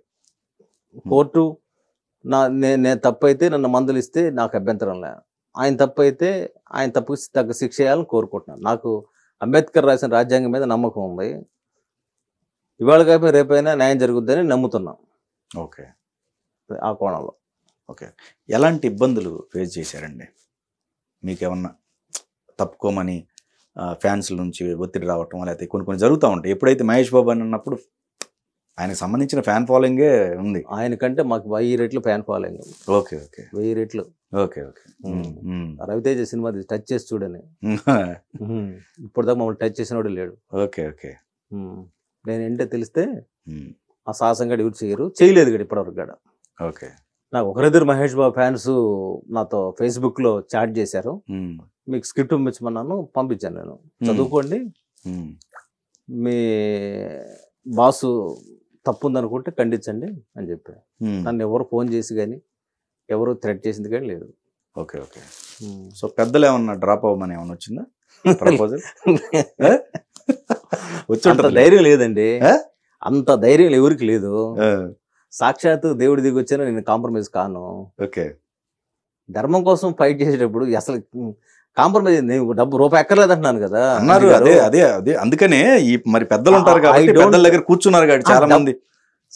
B: కోర్టు నా నేను నేను తప్పైతే నన్ను మందులు ఇస్తే నాకు అభ్యంతరం లేదు ఆయన తప్పైతే ఆయన తప్పు తగ్గ శిక్ష చేయాలని కోరుకుంటున్నాను నాకు అంబేద్కర్ రాసిన రాజ్యాంగం మీద నమ్మకం ఉంది ఇవాళ కాకపోతే
A: రేపైనా న్యాయం జరుగుద్దని నమ్ముతున్నాం ఓకే ఆ కోణంలో ఓకే ఎలాంటి ఇబ్బందులు ఫేస్ చేశారండి మీకేమన్నా తప్పుకోమని ఫ్యాన్స్ నుంచి ఒత్తిడి రావటం లేకపోతే కొన్ని కొన్ని జరుగుతూ ఉంటాయి ఎప్పుడైతే మహేష్ బాబు అని అన్నప్పుడు ఆయనకు సంబంధించిన ఫ్యాన్ ఫాలోయింగే ఉంది ఆయన కంటే మాకు వెయ్యి రేట్లు ఫ్యాన్ ఫాలోయింగ్ ఓకే ఓకే వెయ్యి రేట్లు okay okay
B: Raviteja cinema touch చేసి చూడని ఇప్పటిదాకా మమ్మల్ని టచ్ చేసినోడు లేడు ఓకే ఓకే నేను ఏంటో తెలిస్తే ఆ సాహసం గడి చేయరు చేయలేదు గడి ఇప్పటివరకు గడ ఓకే నాకు ఒకరిద్దరు మహేష్ బాబు ఫ్యాన్స్ నాతో ఫేస్బుక్ లో చాట్ చేశారు మీకు స్క్రిప్ట్ పంపించమన్నాను పంపించాను నేను చదువుకోండి మీ బాసు తప్పుందనుకుంటే ఖండించండి అని చెప్పాను నన్ను ఎవరు ఫోన్ చేసి కానీ ఎవరు
A: థ్రెడ్ చేసింది కానీ లేదు ఓకే ఓకే hmm. సో పెద్దలు ఏమన్నా డ్రాప్ అవ్వమని ఏమన్నా వచ్చిందా ప్రపోజల్ వచ్చి ధైర్యం లేదండి అంత
B: ధైర్యం ఎవరికి లేదు సాక్షాత్ దేవుడి దిగి వచ్చిన నేను కాంప్రమైజ్ కాను ఓకే ధర్మం కోసం ఫైట్ చేసేటప్పుడు అసలు కాంప్రమైజ్ నేను డబ్బు రూపాయి ఎక్కర్లేదు అంటున్నాను కదా అన్నారు అదే అదే అదే
A: అందుకనే ఈ మరి పెద్దలు ఉంటారు కాబట్టి పెద్దల దగ్గర
B: కూర్చున్నారు కాబట్టి చాలా మంది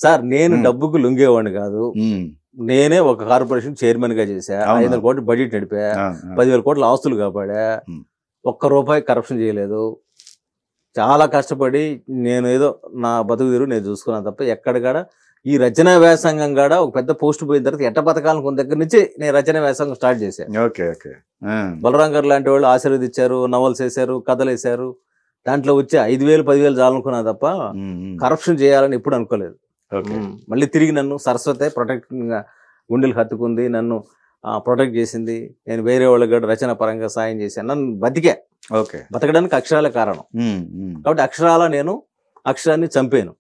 B: సార్ నేను hmm. డబ్బుకు లొంగేవాడిని కాదు hmm. నేనే ఒక కార్పొరేషన్ చైర్మన్ గా చేశా ఐదు వేల కోట్లు బడ్జెట్ నడిపా పదివేల కోట్ల ఆస్తులు కాపాడా ఒక్క రూపాయి కరప్షన్ చేయలేదు చాలా కష్టపడి నేను ఏదో నా బతుకు తీరు నేను చూసుకున్నాను తప్ప ఎక్కడికాడ ఈ రచన వ్యాసంగం కాడ ఒక పెద్ద పోస్ట్ పోయిన తర్వాత ఎట్ట పథకాలను కొంత దగ్గర నుంచి నేను రచన వ్యాసంగం స్టార్ట్ చేశాను బలరాం గారు లాంటి వాళ్ళు ఆశీర్వదించారు నవల్స్ వేశారు కథలు వేశారు దాంట్లో వచ్చే ఐదు వేలు పదివేలు చాలనుకున్నా తప్ప కరప్షన్ చేయాలని ఎప్పుడు అనుకోలేదు మళ్ళీ తిరిగి నన్ను సరస్వతే ప్రొటెక్ట్ గుండెలు హత్తుకుంది నన్ను ప్రొటెక్ట్ చేసింది నేను వేరే వాళ్ళకి రచన పరంగా సాయం చేశాను నన్ను బతికే ఓకే బతకడానికి అక్షరాలే కారణం కాబట్టి అక్షరాల నేను అక్షరాన్ని చంపాను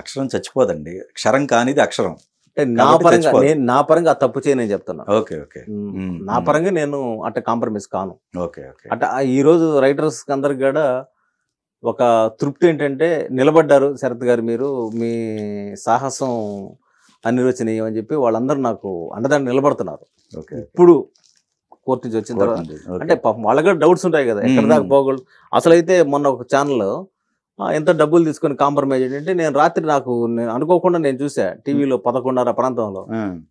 B: అక్షరం చచ్చిపోదండి క్షరం కానిది అక్షరం అంటే నా పరంగా నేను నా పరంగా ఆ తప్పు చేయని నేను చెప్తున్నా
A: ఓకే ఓకే నా పరంగా
B: నేను అట్ట కాంప్రమైజ్ కాను ఓకే ఓకే అట్ట ఈ రోజు రైటర్స్ అందరికి కూడా ఒక తృప్తి ఏంటంటే నిలబడ్డారు శరత్ గారు మీరు మీ సాహసం అనిర్వచనీయం అని చెప్పి వాళ్ళందరూ నాకు అండదండ నిలబడుతున్నారు ఇప్పుడు కోర్టు నుంచి వచ్చిన తర్వాత అంటే పాపం వాళ్ళకి డౌట్స్ ఉంటాయి కదా ఎక్కడ దాకా పోగలరు అసలైతే మొన్న ఒక ఛానల్ ఎంత డబ్బులు తీసుకొని కాంప్రమైజ్ ఏంటంటే నేను రాత్రి నాకు నేను అనుకోకుండా నేను చూసా టీవీలో పదకొండున్నర ప్రాంతంలో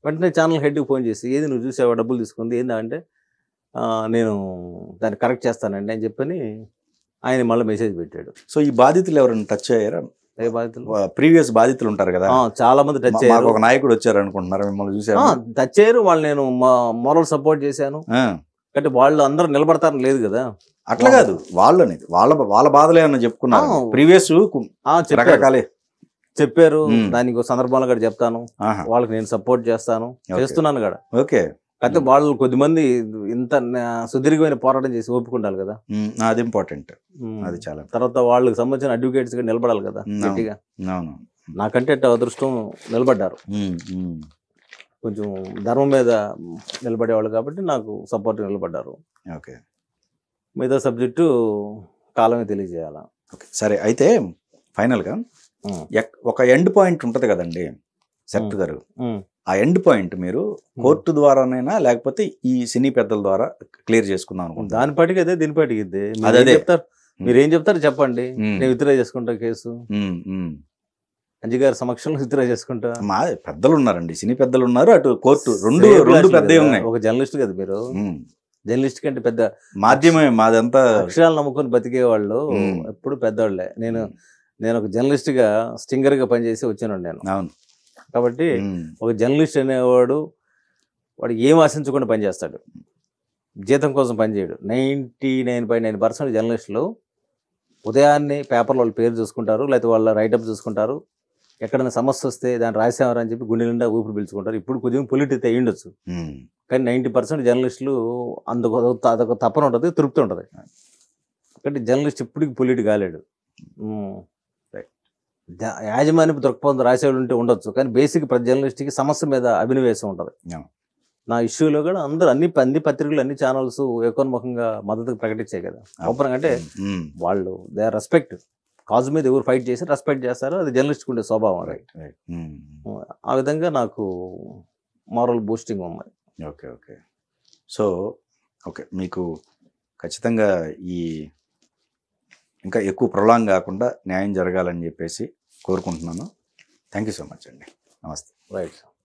B: వెంటనే ఛానల్ హెడ్కి ఫోన్ చేసి ఏది నువ్వు చూసావా డబ్బులు తీసుకుంది ఏందా అంటే నేను దాన్ని కరెక్ట్ చేస్తానండి అని చెప్పని
A: ఆయన మళ్ళీ మెసేజ్ పెట్టాడు సో ఈ బాధితులు ఎవరైనా టచ్ అయ్యారా ఏ బాధితులు ప్రీవియస్ బాధితులు ఉంటారు కదా చాలా మంది టచ్ అయ్యారు ఒక నాయకుడు వచ్చారు అనుకుంటున్నారు మిమ్మల్ని చూసారు టచ్ అయ్యారు వాళ్ళు నేను
B: మొరల్ సపోర్ట్ చేశాను అంటే వాళ్ళు అందరూ నిలబడతారని లేదు కదా
A: అట్లా కాదు వాళ్ళని వాళ్ళ వాళ్ళ బాధలు అని చెప్పుకున్నాను ప్రీవియస్ రకరకాలే చెప్పారు
B: దానికి సందర్భాలు కూడా చెప్తాను వాళ్ళకి నేను సపోర్ట్ చేస్తాను చేస్తున్నాను కదా ఓకే అయితే వాళ్ళు కొద్దిమంది ఇంత సుదీర్ఘమైన పోరాటం చేసి ఒప్పుకుంటారు కదా అది
A: ఇంపార్టెంట్ అది చాలా
B: తర్వాత వాళ్ళకి సంబంధించిన అడ్వకేట్స్ నిలబడాలి కదా అవును నాకంటే అదృష్టం నిలబడ్డారు కొంచెం ధర్మం మీద నిలబడేవాళ్ళు కాబట్టి నాకు సపోర్ట్ నిలబడ్డారు ఓకే మిగతా సబ్జెక్టు
A: కాలమే తెలియజేయాలా సరే అయితే ఫైనల్గా ఒక ఎండ్ పాయింట్ ఉంటుంది కదండి సెప్ట్ గారు ఆ ఎండ్ పాయింట్ మీరు కోర్టు ద్వారానైనా లేకపోతే ఈ సినీ పెద్దల ద్వారా క్లియర్ చేసుకుందాం అనుకుంటా దాని పాటికి అదే దీని పాటికి అదే
B: చెప్తారు మీరు ఏం చెప్తారు చెప్పండి నేను విత్డ్రా చేసుకుంటా కేసు అంజీ
A: గారి సమక్షంలో విత్డ్రా చేసుకుంటా మా పెద్దలు ఉన్నారండి సినీ పెద్దలు ఉన్నారు అటు కోర్టు రెండు రెండు పెద్ద ఉన్నాయి ఒక జర్నలిస్ట్ కదా మీరు జర్నలిస్ట్ కంటే పెద్ద మాధ్యమే మాదంతా అక్షరాలు నమ్ముకొని
B: బతికే వాళ్ళు ఎప్పుడు పెద్దవాళ్ళే నేను నేను ఒక స్టింగర్ గా పనిచేసి వచ్చాను నేను అవును కాబట్టి ఒక జర్నలిస్ట్ అనేవాడు వాడు ఏం ఆశించకుండా పనిచేస్తాడు జీతం కోసం పనిచేయడు నైంటీ నైన్ పై నైన్ పర్సెంట్ జర్నలిస్టులు ఉదయాన్నే పేపర్లో వాళ్ళు పేరు చూసుకుంటారు లేకపోతే వాళ్ళ రైటప్ చూసుకుంటారు ఎక్కడైనా సమస్య వస్తే దాన్ని రాసేవారు అని చెప్పి గుండె నిండా ఊపిరి పిలుచుకుంటారు ఇప్పుడు కొద్దిగా పొలిటిక్ అయ్యి ఉండొచ్చు కానీ నైంటీ పర్సెంట్ జర్నలిస్టులు అందుకు అదొక తప్పన ఉంటుంది తృప్తి ఉంటుంది కాబట్టి జర్నలిస్ట్ ఇప్పటికి పొలిటి కాలేడు యాజమాన్య దృక్పథం రాసేవాళ్ళు ఉంటే ఉండొచ్చు కానీ బేసిక్ ప్రతి జర్నలిస్ట్కి సమస్య మీద అభినవేశం ఉంటుంది నా ఇష్యూలో కూడా అందరూ అన్ని అన్ని పత్రికలు అన్ని ఛానల్స్ ఏకోన్ముఖంగా మద్దతు ప్రకటించాయి కదా అవసరం అంటే వాళ్ళు దే ఆర్ రెస్పెక్ట్ కాజ్ మీద ఎవరు ఫైట్ చేసి రెస్పెక్ట్ చేస్తారో అది జర్నలిస్ట్కి ఉండే స్వభావం
A: రైట్ ఆ విధంగా నాకు మారల్ బూస్టింగ్ ఉంది ఓకే ఓకే సో ఓకే మీకు ఖచ్చితంగా ఈ ఇంకా ఎక్కువ ప్రొలాంగ్ కాకుండా న్యాయం జరగాలని చెప్పేసి కోరుకుంటున్నాను థ్యాంక్ యూ సో మచ్ అండి నమస్తే రైట్